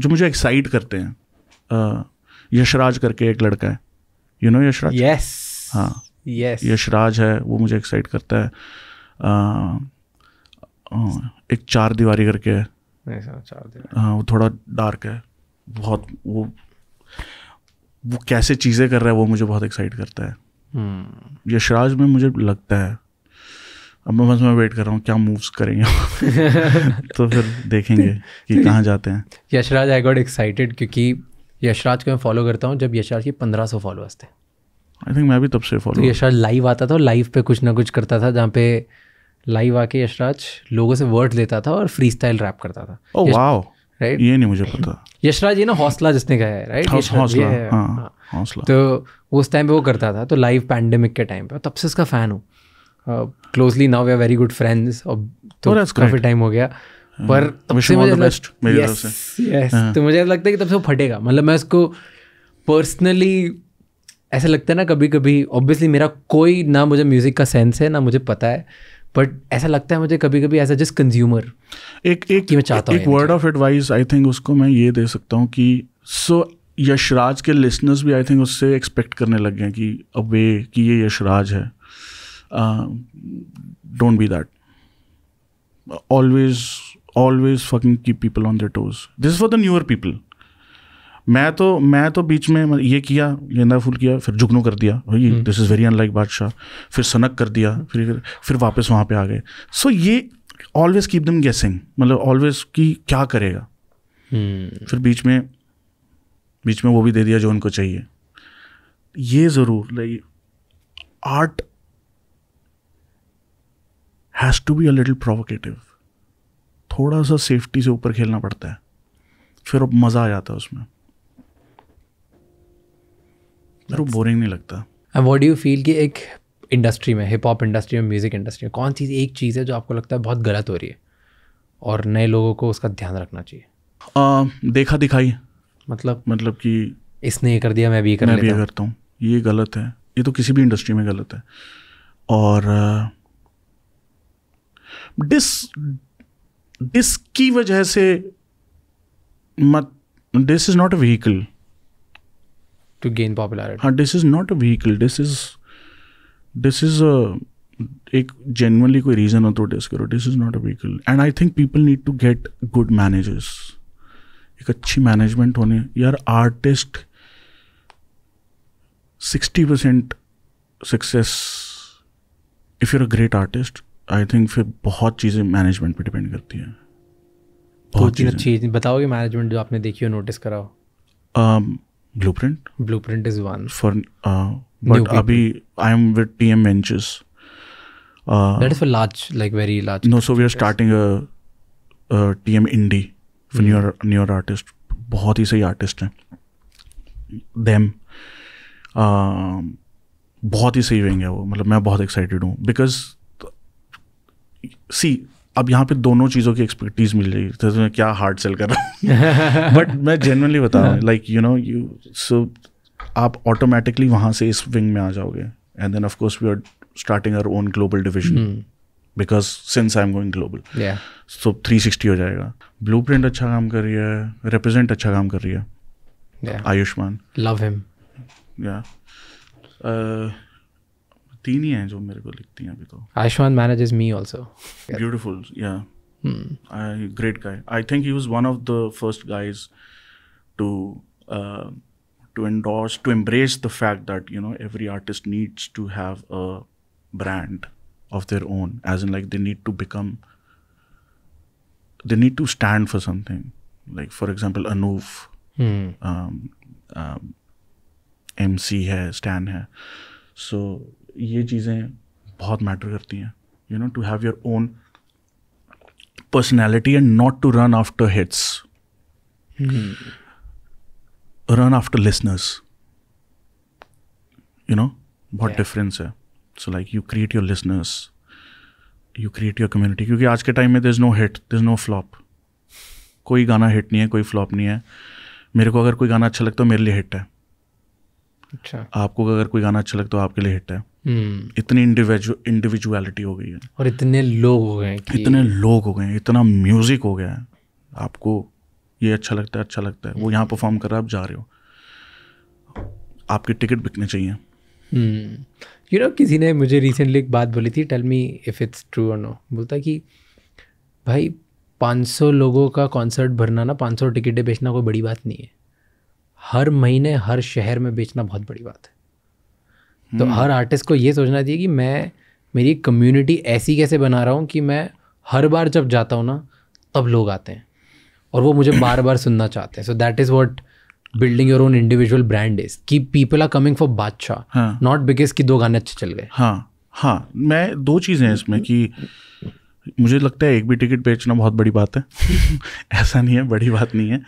जो मुझे एक्साइट करते हैं uh, यशराज करके एक लड़का है यू नो यशराज यस हाँ yes. यशराज है वो मुझे एक्साइट करता है आ, आ, एक चार दीवारी करके है हाँ वो थोड़ा डार्क है बहुत वो वो कैसे चीज़ें कर रहा है वो मुझे बहुत एक्साइट करता है hmm. यशराज में मुझे लगता है अब मैं बस मैं वेट कर रहा हूँ क्या मूव्स करेंगे तो फिर देखेंगे कि कहाँ जाते हैं यशराज आई गॉट एक्साइटेड क्योंकि यशराज को मैं फॉलो करता हूँ जब यशराज के पंद्रह सौ फॉलोअर्स थे आई थिंक मैं भी तब से फॉलो तो यशराज लाइव आता था और लाइव पे कुछ ना कुछ करता था जहाँ पे लाइव आके यशराज लोगों से वर्ड लेता था और फ्री स्टाइल रैप करता था ओह oh, वाओ राइट ये नहीं मुझे पता यशराज ये ना हौसला जिसने कहा है राइट हौसला हाँ, हाँ, हौसला तो उस टाइम पे वो करता था तो लाइव पैंडेमिक के टाइम पे तब से उसका फ़ैन हूँ closely now we are very good friends और तो oh, काफ़ी टाइम हो गया पर तब तो मुझे लगता है कि तब से वो फटेगा मतलब मैं उसको पर्सनली ऐसा लगता है ना कभी कभी ऑब्वियसली मेरा कोई ना मुझे म्यूज़िक का सेंस है ना मुझे पता है बट ऐसा लगता है मुझे कभी कभी एज अ जस्ट कंज्यूमर एक एक मैं चाहता हूँ एक word of advice I think उसको मैं ये दे सकता हूँ कि सो यशराज के लिसनर्स भी आई थिंक उससे एक्सपेक्ट करने लग गए कि अब वे कि ये यशराज है don't be that always always fucking की people on the toes this for the newer people मैं तो मैं तो बीच में ये किया गेंदा फूल किया फिर जुगनू कर दिया भाई दिस इज़ वेरी अनलाइक बादशाह फिर सनक कर दिया फिर फिर वापस वहाँ पे आ गए सो ये ऑलवेज कीप दम गेसिंग मतलब ऑलवेज कि क्या करेगा हम्म। फिर बीच में बीच में वो भी दे दिया जो उनको चाहिए ये ज़रूर like art has to be a little provocative थोड़ा सा सेफ्टी से ऊपर खेलना पड़ता है फिर अब मज़ा आ जाता है उसमें मेरे को बोरिंग नहीं लगता एंड वॉट यू फील कि एक इंडस्ट्री में हिप हॉप इंडस्ट्री में म्यूज़िक इंडस्ट्री में कौन चीज़ एक चीज़ है जो आपको लगता है बहुत गलत हो रही है और नए लोगों को उसका ध्यान रखना चाहिए आ, देखा दिखाई मतलब मतलब कि इसने ये कर दिया मैं भी ये कर मैं भी ये करता हूँ ये गलत है ये तो किसी भी इंडस्ट्री में गलत है और डिस डिस की वजह से मत diss is not a vehicle to gain popularity हाँ this is not a vehicle this is this is a एक generally कोई reason हो तो डिस करो this is not a vehicle and I think people need to get good managers एक अच्छी management होने यार artist 60% success if you're a great artist I think फिर बहुत चीज़ें मैनेजमेंट पे डिपेंड करती हैं बहुत चीज़ें अच्छी बताओगे मैनेजमेंट जो आपने देखी हो नोटिस कराओ um, blueprint blueprint is one for uh, but abhi i am with tm ventures uh, that is for large like very large no so we are starting a, a tm indie for mm. newer newer artist बहुत ही सही artist हैं them बहुत ही सही वेंग है वो मतलब मैं बहुत एक्साइटेड हूँ बिकॉज सी अब यहाँ पे दोनों चीज़ों की एक्सपर्टीज मिल रही है तो मैं क्या हार्ड सेल कर रहा हूँ बट मैं जेनरली बता रहा हूँ like you know you so आप ऑटोमेटिकली वहाँ से इस विंग में आ जाओगे and then of course we are starting our own global division because since I am going global so three sixty हो जाएगा ब्लू प्रिंट अच्छा काम कर रही है रिप्रेजेंट अच्छा काम कर रही है आयुष्मान लव हिम या तीन manages me also. Beautiful, yeah. Hmm. Great guy. I think he was one of the first guys great uh, to endorse to embrace the fact that you know every artist needs to have a brand of their own as in like they need to become they need to stand for something like for example anuv mc here, stan here. so ये चीज़ें बहुत matter करती हैं you know to have your own personality and not to run after hits run after listeners you know बहुत difference है so like you create your listeners you create your community क्योंकि आज के टाइम में the is no hit the is no flop कोई गाना hit नहीं है कोई फ्लॉप नहीं है मेरे को अगर कोई गाना अच्छा लगता है मेरे लिए हिट है अच्छा आपको अगर कोई गाना अच्छा लगता है तो आपके लिए हिट है हम्म। इतनी इंडिविजुअलिटी हो गई है और इतने लोग हो गए इतने लोग हो गए इतना म्यूजिक हो गया है आपको ये अच्छा लगता है अच्छा लगता है वो यहाँ परफॉर्म कर रहा है आप जा रहे हो आपकी टिकट बिकने चाहिए यू हम्म। नो किसी ने मुझे रिसेंटली एक बात बोली थी tell me if it's true और नो बोलता कि भाई 500 लोगों का कॉन्सर्ट भरना ना 500 टिकटें बेचना कोई बड़ी बात नहीं है हर महीने हर शहर में बेचना बहुत बड़ी बात है तो हम्म। हर आर्टिस्ट को ये सोचना चाहिए कि मैं मेरी कम्युनिटी ऐसी कैसे बना रहा हूँ कि मैं हर बार जब जाता हूँ ना तब लोग आते हैं और वो मुझे बार बार सुनना चाहते हैं so that is what building your own individual brand is कि people are coming for Badshah not हाँ। बिकॉज कि दो गाने अच्छे चल गए हाँ हाँ मैं दो चीज़ें हैं इसमें कि मुझे लगता है एक भी टिकट बेचना बहुत बड़ी बात है ऐसा नहीं है बड़ी बात नहीं है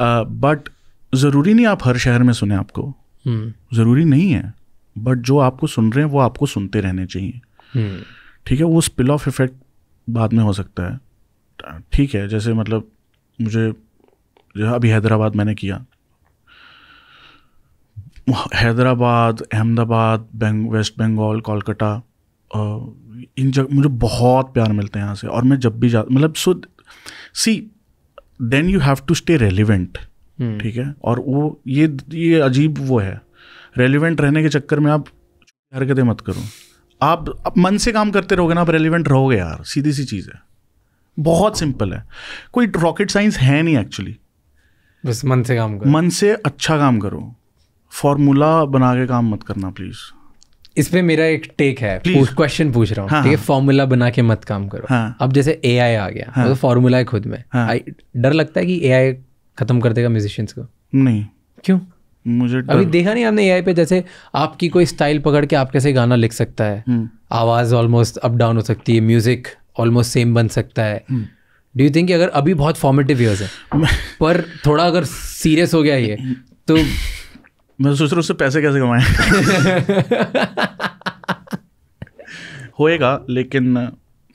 बट uh, ज़रूरी नहीं आप हर शहर में सुने आपको hmm. हम्म। ज़रूरी नहीं है बट जो आपको सुन रहे हैं वो आपको सुनते रहने चाहिए हम्म। ठीक है वो स्पिल ऑफ इफेक्ट बाद में हो सकता है ठीक है जैसे मतलब मुझे जो अभी हैदराबाद मैंने किया हैदराबाद अहमदाबाद बेंग वेस्ट बंगाल कोलकाता इन जगह मुझे बहुत प्यार मिलते हैं यहाँ से और मैं जब भी जा मतलब so see then you have to stay relevant ठीक है और वो ये ये अजीब वो है रेलिवेंट रहने के चक्कर में आप हरकतें मत करो आप, आप मन से काम करते रहोगे ना आप रेलिवेंट रहोगे यार सीधी सी चीज़ है बहुत सिंपल है कोई रॉकेट साइंस है नहीं एक्चुअली बस मन से काम करो मन से अच्छा काम करो फॉर्मूला बना के काम मत करना प्लीज़ इस पे मेरा एक टेक है क्वेश्चन पूछ रहा हूँ हाँ, फॉर्मूला हाँ। बना के मत काम करो हाँ, अब जैसे ए आई आ गया हाँ, तो फॉर्मूला है खुद में हाँ, डर लगता है कि ए आई खत्म कर देगा म्यूजिशियंस को नहीं क्यों मुझे अभी देखा नहीं आपने एआई पे जैसे आपकी कोई स्टाइल पकड़ के आप कैसे गाना लिख सकता है हम्म। आवाज़ ऑलमोस्ट अप डाउन हो सकती है म्यूज़िक ऑलमोस्ट सेम बन सकता है डू यू थिंक अगर अभी बहुत फॉर्मेटिव ईयर्स है पर थोड़ा अगर सीरियस हो गया ये तो मैं सोच रहा हूँ उससे पैसे कैसे कमाए होएगा लेकिन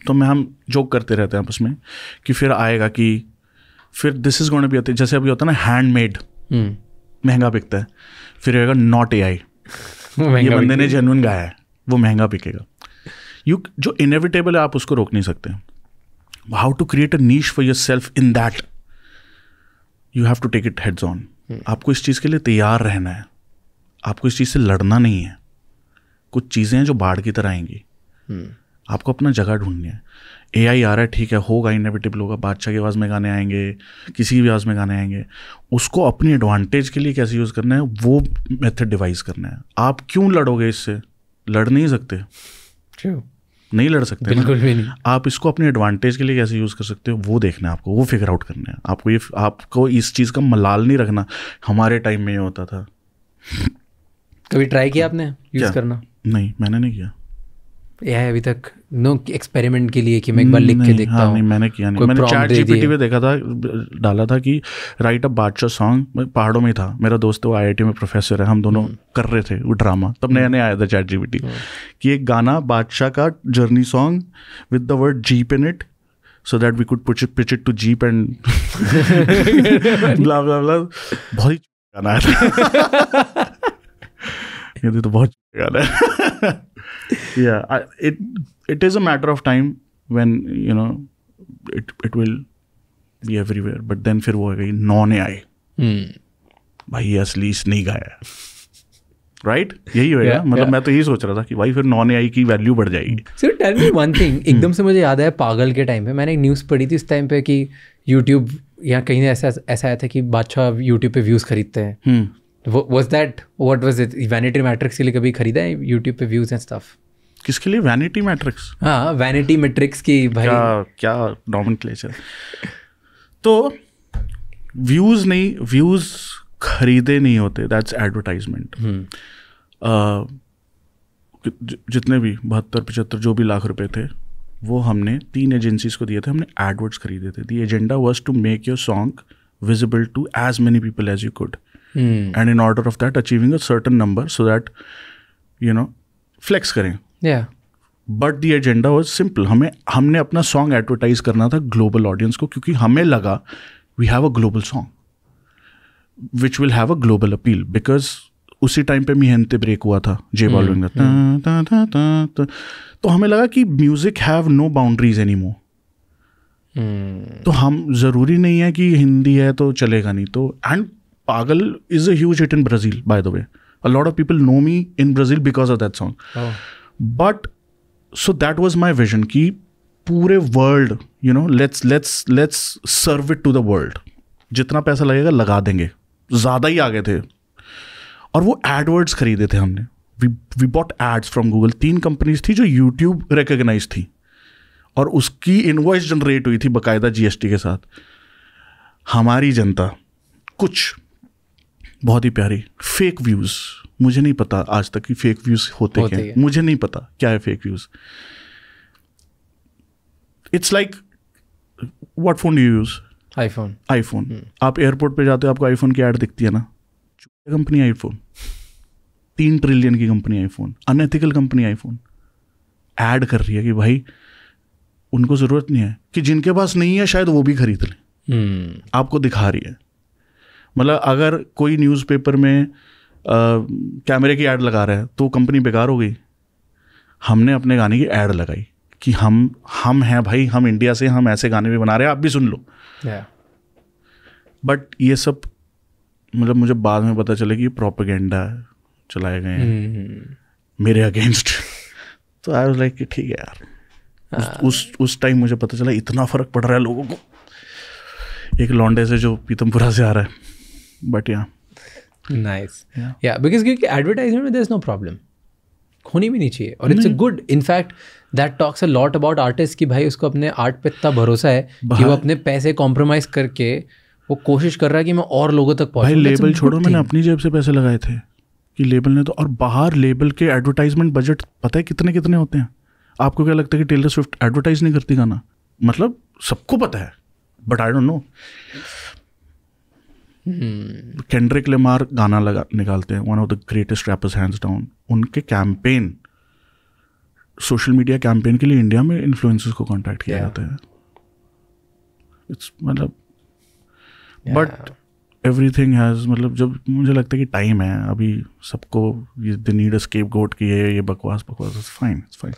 तो मैं हम जोक करते रहते हैं आपस में कि फिर आएगा कि फिर दिस इज़ गोना बी होते जैसे अभी होता है ना हैंडमेड हम्म। महंगा बिकता है फिर रहेगा नॉट ए आई ये बंदे ने जनवन गाया है वो महंगा बिकेगा यू जो इनएविटेबल है आप उसको रोक नहीं सकते how to create a niche for yourself in that you have to take it heads on आपको इस चीज़ के लिए तैयार रहना है आपको इस चीज़ से लड़ना नहीं है कुछ चीज़ें हैं जो बाढ़ की तरह आएंगी hmm. आपको अपना जगह ढूंढनी है ए आई आ रहा है ठीक है होगा इनविटेबल होगा बादशाह की आवाज़ में गाने आएंगे किसी भी आवाज़ में गाने आएंगे उसको अपनी एडवांटेज के लिए कैसे यूज़ करना है वो मेथड डिवाइस करना है आप क्यों लड़ोगे इससे लड़ नहीं सकते True. नहीं लड़ सकते बिल्कुल भी नहीं आप इसको अपने एडवांटेज के लिए कैसे यूज़ कर सकते हो वो देखना है आपको वो फिगर आउट करना है आपको ये आपको इस चीज़ का मलाल नहीं रखना हमारे टाइम में ये होता था कभी ट्राई किया आपने यूज़ करना नहीं मैंने नहीं किया ए अभी तक नो एक्सपेरिमेंट के लिए कि मैं एक बार लिख के देखता हाँ, हूँ नहीं मैंने किया नहीं मैंने चैट जीपीटी पे देखा था डाला था कि राइट अ बादशाह सॉन्ग पहाड़ों में था मेरा दोस्त वो तो आईआईटी में प्रोफेसर है हम दोनों हम्म। कर रहे थे वो ड्रामा तब नया हम्म। नया आया था चैट जीपीटी हम्म। कि एक गाना बादशाह का journey song with the word Jeep in it so that we could pitch pitch it to Jeep and blah blah blah बहुत ही गाना है ये तो बहुत गाना है या it it is a matter of time when you know it it will be everywhere but then फिर वो है गई नॉन ए आई hmm. भाई असली स्नीक आया राइट यही होएगा yeah, मतलब मैं तो यही सोच रहा था कि भाई फिर नॉन एआई की वैल्यू बढ़ जाएगी sir tell me one thing एकदम से मुझे याद है पागल के टाइम पे मैंने एक न्यूज़ पढ़ी थी इस टाइम पे कि यूट्यूब या कहीं ऐसा ऐसा आया था कि बादशाह यूट्यूब पे व्यूज़ खरीदते हैं was that what was it vanity metrics के लिए कभी खरीदा है यूट्यूब पे व्यूज़ एंड स्टफ़ किसके लिए वैनिटी मैट्रिक्स हाँ वैनिटी मैट्रिक्स की भाई क्या क्या डॉमन तो व्यूज नहीं व्यूज खरीदे नहीं होते दैट्स हम्म। एडवर्टाइजमेंट जितने भी बहत्तर पचहत्तर जो भी लाख रुपए थे वो हमने तीन एजेंसीज को दिए थे हमने एडवर्ड्स खरीदे थे the agenda was to make your song visible to as many people as you could and in order of that achieving a certain number so that you know flex करें but the agenda was simple हमें हमने अपना song advertise करना था global audience को क्योंकि हमें लगा we have a global song which will have a global appeal because उसी टाइम पे मिहनते ब्रेक हुआ था जे बॉलिंग hmm. hmm. तो हमें लगा कि music have no boundaries any more तो हम ज़रूरी नहीं है कि हिंदी है तो चलेगा नहीं तो and Paagal is a huge hit in Brazil by the way a lot of people know me in Brazil because of that song but so that was my vision कि पूरे world you know let's let's let's serve it to the world जितना पैसा लगेगा लगा देंगे ज़्यादा ही आगे थे और वो एडवर्ड्स खरीदे थे हमने we we bought ads from Google तीन कंपनीज थी जो यूट्यूब रिकग्नाइज थी और उसकी इन्वॉइस जनरेट हुई थी बाकायदा जीएसटी के साथ हमारी जनता कुछ बहुत ही प्यारी फेक व्यूज़ मुझे नहीं पता आज तक कि फेक व्यूज होते क्या हैं मुझे नहीं पता क्या है fake views it's like what phone you use iPhone iPhone आप एयरपोर्ट पे जाते हो आपको आईफोन की एड दिखती है ना कंपनी आईफोन तीन ट्रिलियन की company iPhone unethical company iPhone ad कर रही है कि भाई उनको ज़रूरत नहीं है कि जिनके पास नहीं है शायद वो भी खरीद लें hmm. आपको दिखा रही है मतलब अगर कोई न्यूज़पेपर में कैमरे की एड लगा रहे हैं तो कंपनी बेकार हो गई हमने अपने गाने की एड लगाई कि हम हम हैं भाई हम इंडिया से हम ऐसे गाने भी बना रहे हैं आप भी सुन लो yeah. बट ये सब मतलब मुझे बाद में पता चले कि प्रोपेगेंडा चलाए गए हैं हम्म। मेरे अगेंस्ट तो आई वाज लाइक कि ठीक है यार हाँ। उस उस उस टाइम मुझे पता चला इतना फ़र्क पड़ रहा है लोगों को एक लॉन्डे से जो पीतमपुरा से आ रहा है बट यहाँ नाइस या बिकॉज क्योंकि एडवर्टाइजमेंट में इज नो प्रॉब्लम होनी भी नहीं चाहिए और it's a good in fact that talks a lot about artist कि भाई उसको अपने आर्ट पे इतना भरोसा है कि वो अपने पैसे कॉम्प्रोमाइज करके वो कोशिश कर रहा है कि मैं और लोगों तक पहुंच भाई लेबल छोड़ो मैंने अपनी जेब से पैसे लगाए थे कि लेबल ने तो और बाहर लेबल के एडवर्टाइजमेंट बजट पता है कितने कितने होते हैं आपको क्या लगता है कि टेलर स्विफ्ट एडवर्टाइज नहीं करती गाना मतलब सबको पता है but I don't know Kendrick hmm. Lamar गाना लगा निकालते हैं one of the greatest rappers hands down उनके कैंपेन सोशल मीडिया कैंपेन के लिए इंडिया में इन्फ्लुएंसर्स को कांटेक्ट किया जाता है इट्स मतलब बट एवरीथिंग हैज़ मतलब जब मुझे लगता है कि टाइम है अभी सबको ये द नीड स्केप गोट की है ये बकवास बकवास it's fine it's fine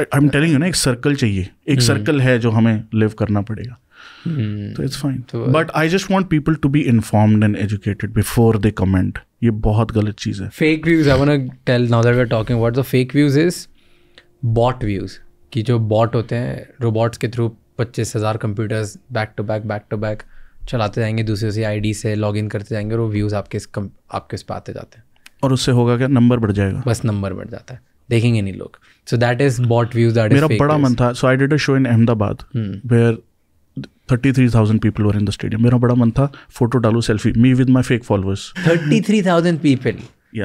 I am telling you ना एक सर्कल चाहिए एक सर्कल हम्म। hmm. है जो हमें लिव करना पड़ेगा Hmm. तो it's fine but I just want people to be informed and educated before they comment ये बहुत गलत चीज है fake views I want tell now that we talking about the fake views is bot views कि जो bot होते हैं robots के थ्रू पच्चीस हज़ार computers back to back back to back चलाते जाएंगे दूसरे से आईडी से लॉग इन करते जाएंगे और वो व्यूज़ आपके इस कम, आपके उस पर आते जाते हैं और उससे होगा क्या नंबर बढ़ जाएगा बस नंबर बढ़ जाता है देखेंगे नहीं लोग so that is bot views that मेरा बड़ा मन था so I did a show in Ahmedabad where thirty three thousand people were in the stadium मेरा बड़ा मन था फोटो डालो selfie me with my fake followers thirty three thousand people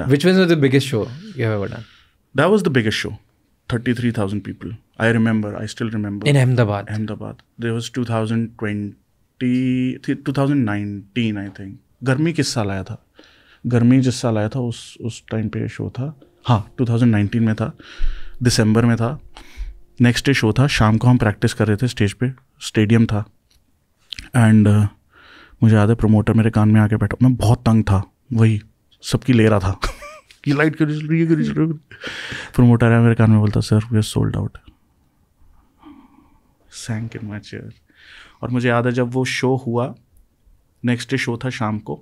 which was the biggest show you have done that was the biggest show thirty three thousand people I remember I still remember in Ahmedabad Ahmedabad there was two thousand twenty two thousand nineteen I think गर्मी किस साल आया था गर्मी जिस साल आया था उस उस टाइम पे शो था हाँ टू थाउजेंड नाइनटीन में था दिसंबर में था नेक्स्ट डे शो था शाम को हम प्रैक्टिस कर रहे थे स्टेज पे स्टेडियम था एंड uh, मुझे याद है प्रोमोटर मेरे कान में आके बैठा मैं बहुत तंग था वही सबकी ले रहा था ये लाइट क्यों चल रही है क्यों चल रही है मेरे कान में बोलता sir we are sold out sank in my chair और मुझे याद है जब वो शो हुआ नेक्स्ट डे शो था शाम को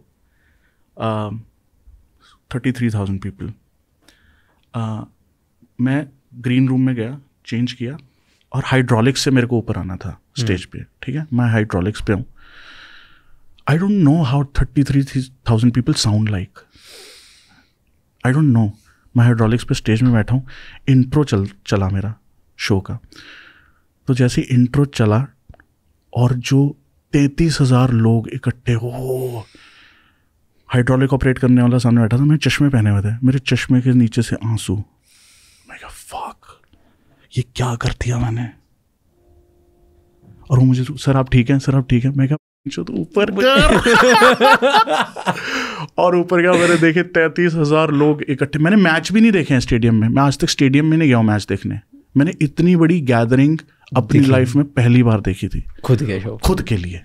थर्टी थ्री थाउजेंड पीपल मैं ग्रीन रूम में गया चेंज किया और हाइड्रोलिक से मेरे को ऊपर आना था स्टेज पे ठीक है मैं हाइड्रोलिक्स पे हूँ I don't know how thirty three thousand people sound like I don't know मैं हाइड्रोलिक्स पे स्टेज में बैठा हूँ इंट्रो चल चला मेरा शो का तो जैसे इंट्रो चला और जो तैतीस हज़ार लोग इकट्ठे हो हाइड्रोलिक ऑपरेट करने वाला सामने बैठा था मैं चश्मे पहने हुए थे मेरे चश्मे के नीचे से आंसू मैं फक ये क्या कर दिया मैंने और वो मुझे सर आप ठीक है सर आप ठीक है मैं क्या तो ऊपर और ऊपर क्या मैंने देखे तैतीस हजार लोग इकट्ठे मैंने मैच भी नहीं देखे हैं स्टेडियम में मैं आज तक स्टेडियम में नहीं गया हूँ मैच देखने मैंने इतनी बड़ी गैदरिंग अपनी लाइफ में पहली बार देखी थी खुद के खुद के लिए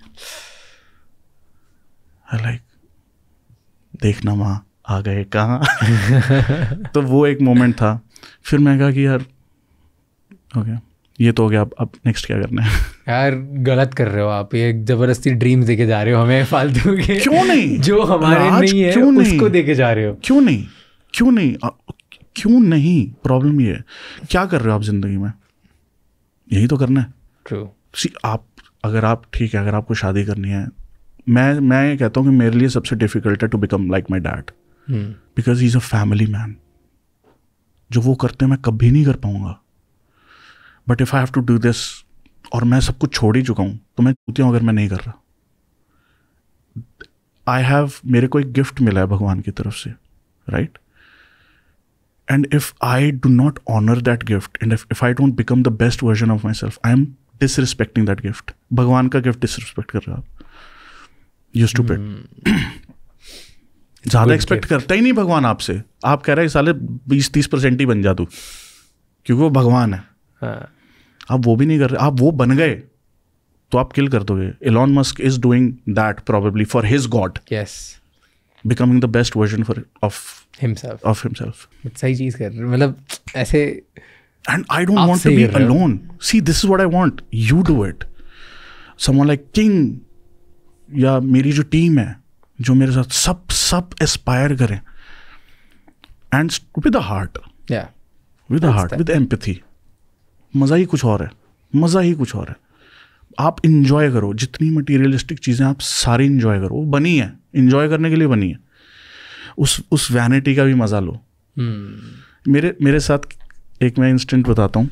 लाइक देखना वहाँ आ गए कहाँ तो वो एक मोमेंट था फिर मैं कहा कि यार ओके okay, ये तो हो गया अब अब नेक्स्ट क्या करना है यार गलत कर रहे हो आप ये जबरदस्ती ड्रीम्स देके जा रहे हो हमें फालतू के क्यों नहीं जो हमारे नहीं है क्यों नहीं? उसको देके जा रहे हो क्यों नहीं क्यों नहीं क्यों नहीं प्रॉब्लम ये है क्या कर रहे हो आप जिंदगी में यही तो करना है ट्रू सी आप अगर आप ठीक है अगर आपको शादी करनी है मैं मैं ये कहता हूँ कि मेरे लिए सबसे डिफिकल्ट है to become like my dad because he is a family man जो वो करते मैं कभी नहीं कर पाऊंगा but if I have to do this और मैं सब कुछ छोड़ ही चुका हूँ तो मैं चूतिया अगर मैं नहीं कर रहा आई हैव मेरे को एक गिफ्ट मिला है भगवान की तरफ से right and if I do not honour that gift and if I don't become the best version of myself I am disrespecting that gift भगवान का गिफ्ट डिसरिस्पेक्ट कर रहे हो आप यूज टू पेट ज़्यादा एक्सपेक्ट करता ही नहीं भगवान आपसे आप कह रहे हैं साले बीस तीस परसेंट ही बन जा तू क्योंकि वो भगवान है हाँ. आप वो भी नहीं कर रहे आप वो बन गए तो आप किल कर दोगे Elon Musk is doing that probably for his god yes becoming the best version for of himself of himself सही चीज कर रहे मतलब ऐसे and I don't want to be alone see this is what I want you do it someone like king या मेरी जो team है जो मेरे साथ सब सब एस्पायर करें एंड विद द हार्ट या with the heart with empathy मज़ा ही कुछ और है मज़ा ही कुछ और है आप इन्जॉय करो जितनी मटीरियलिस्टिक चीज़ें आप सारी इन्जॉय करो वो बनी है इन्जॉय करने के लिए बनी है उस उस वैनिटी का भी मज़ा लो हम्म। मेरे मेरे साथ एक मैं इंस्टेंट बताता हूँ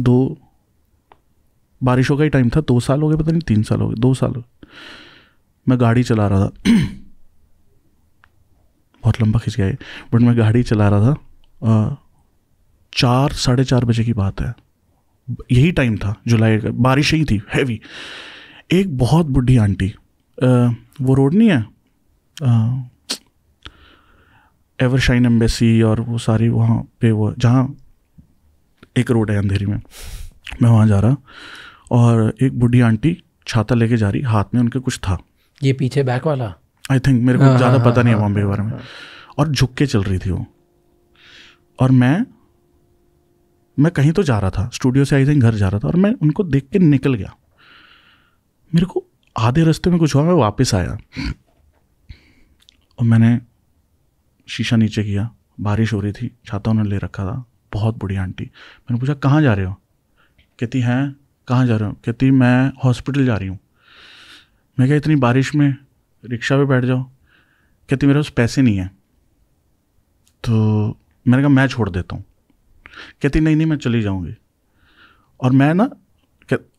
दो बारिशों का ही टाइम था दो साल हो गए पता नहीं तीन साल हो गए दो साल हो गए मैं गाड़ी चला रहा था बहुत लंबा खिंच गया बट मैं गाड़ी चला रहा था चार साढ़े चार बजे की बात है यही टाइम था जुलाई का बारिश ही थी हैवी एक बहुत बुढ़ी आंटी आ, वो रोड नहीं है एवर शाइन एम्बेसी और वो सारी वहाँ पे वो जहाँ एक रोड है अंधेरी में मैं वहाँ जा रहा और एक बुढ़ी आंटी छाता लेके जा रही हाथ में उनके कुछ था ये पीछे बैक वाला आई थिंक मेरे को हाँ, ज़्यादा हाँ, पता नहीं है हाँ, बॉम्बे के बारे में और झुक के चल रही थी वो और मैं मैं कहीं तो जा रहा था स्टूडियो से आई थिंक घर जा रहा था और मैं उनको देख के निकल गया मेरे को आधे रास्ते में कुछ हुआ मैं वापस आया और मैंने शीशा नीचे किया बारिश हो रही थी छाता उन्होंने ले रखा था बहुत बुढ़िया आंटी मैंने पूछा कहाँ जा रहे हो कहती हैं कहाँ जा रहे हो कहती मैं हॉस्पिटल जा रही हूँ मैं क्या इतनी बारिश में रिक्शा पे बैठ जाओ कहती मेरे पास पैसे नहीं हैं तो मैंने कहा मैं छोड़ देता हूँ कहती नहीं नहीं मैं चली जाऊँगी और मैं ना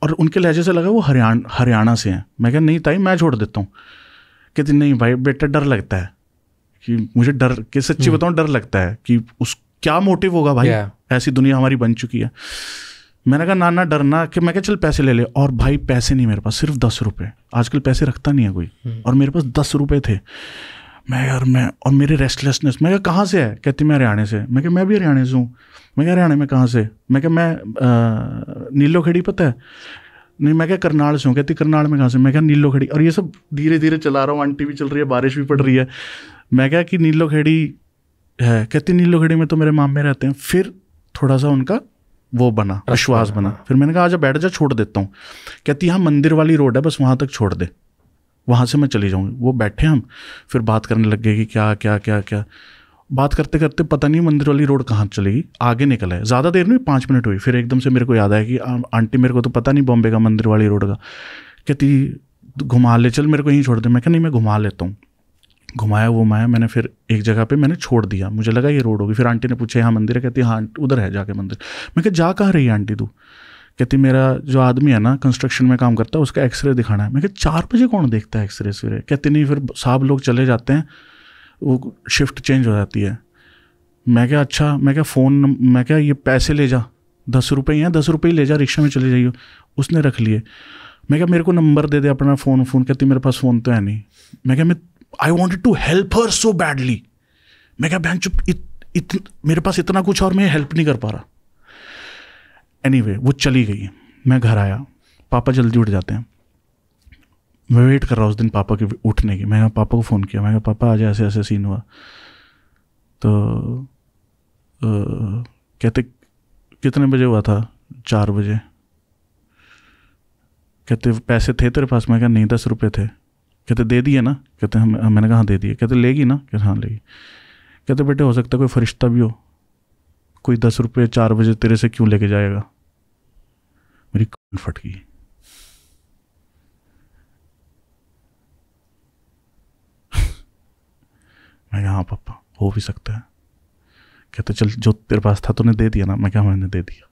और उनके लहजे से लगा वो हरियाणा हरियाणा से हैं मैं कह नहीं ताई मैं छोड़ देता हूँ कहती नहीं भाई बेटा डर लगता है कि मुझे डर के सच्ची हम्म। बताऊँ डर लगता है कि उस क्या मोटिव होगा भाई yeah. ऐसी दुनिया हमारी बन चुकी है मैंने कहा नाना डरना कि मैं क्या चल पैसे ले ले और भाई पैसे नहीं मेरे पास सिर्फ दस रुपये आजकल पैसे रखता नहीं है कोई हम्म। और मेरे पास दस रुपये थे मैं यार मैं और मेरी रेस्टलेसनेस मैं क्या कहाँ से है कहती मैं हरियाणा से मैं क्या मैं भी हरियाणा से हूँ मैं क्या हरियाणा में कहाँ से मैं क्या मैं नीलो खड़ी पता है नहीं मैं क्या करनाल से हूँ कहती करनाल में कहाँ से मैं क्या नीलो खड़ी और ये सब धीरे धीरे चला रहा हूँ आंटी भी चल रही है बारिश भी पड़ रही है मैं क्या कि नीलो खेड़ी है कहती नीलो खेड़ी में तो मेरे मामे रहते हैं फिर थोड़ा सा उनका वो बना विश्वास बना फिर मैंने कहा जा बैठ जा छोड़ देता हूँ कहती यहाँ मंदिर वाली रोड है बस वहाँ तक छोड़ दे वहाँ से मैं चली जाऊँगी वो बैठे हम फिर बात करने लग गए कि क्या क्या क्या क्या बात करते करते पता नहीं मंदिर वाली रोड कहाँ चलेगी आगे निकल है ज़्यादा देर नहीं पाँच मिनट हुई फिर एकदम से मेरे को याद आया कि आंटी मेरे को तो पता नहीं बॉम्बे का मंदिर वाली रोड का कहती घुमा ले चल मेरे को यहीं छोड़ दे मैं कह नहीं मैं घुमा लेता हूँ घुमाया घुमाया मैंने फिर एक जगह पे मैंने छोड़ दिया मुझे लगा ये रोड होगी फिर आंटी ने पूछा यहाँ मंदिर है कहती हाँ उधर है जाके मंदिर मैं कह जा कहाँ रही है आंटी तू कहती मेरा जो आदमी है ना कंस्ट्रक्शन में काम करता है उसका एक्सरे दिखाना है मैं कहती चार बजे कौन देखता है एक्सरे सवेरे कहती नहीं फिर साहब लोग चले जाते हैं वो शिफ्ट चेंज हो जाती है मैं क्या अच्छा मैं क्या फ़ोन मैं क्या ये पैसे ले जा दस रुपये हैं दस रुपये ले जा रिक्शा में चले जाइए उसने रख लिए मैं क्या मेरे को नंबर दे दे अपना फ़ोन फ़ोन कहती मेरे पास फ़ोन तो है नहीं मैं क्या मैं I wanted to help her so badly मैं क्या बहन चुप इत, इत, मेरे पास इतना कुछ और मैं हेल्प नहीं कर पा रहा एनी anyway, वो चली गई मैं घर आया पापा जल्दी उठ जाते हैं मैं वेट कर रहा हूँ उस दिन पापा के उठने की मैंने पापा को फ़ोन किया मैंने कहा पापा आज ऐसे ऐसे सीन हुआ तो आ, कहते कितने बजे हुआ था चार बजे कहते पैसे थे तेरे पास मैं कहा नहीं दस रुपये थे कहते दे दिए ना कहते हम मैंने कहा हाँ, दे दिए कहते लेगी ना कहते हाँ लेगी कहते बेटे हो सकता है कोई फरिश्ता भी हो कोई दस रुपये चार बजे तेरे से क्यों लेके जाएगा मेरी कान फट गई मैं कहा हाँ पापा हो भी सकता है कहते चल जो तेरे पास था तूने दे दिया ना मैं क्या मैंने दे दिया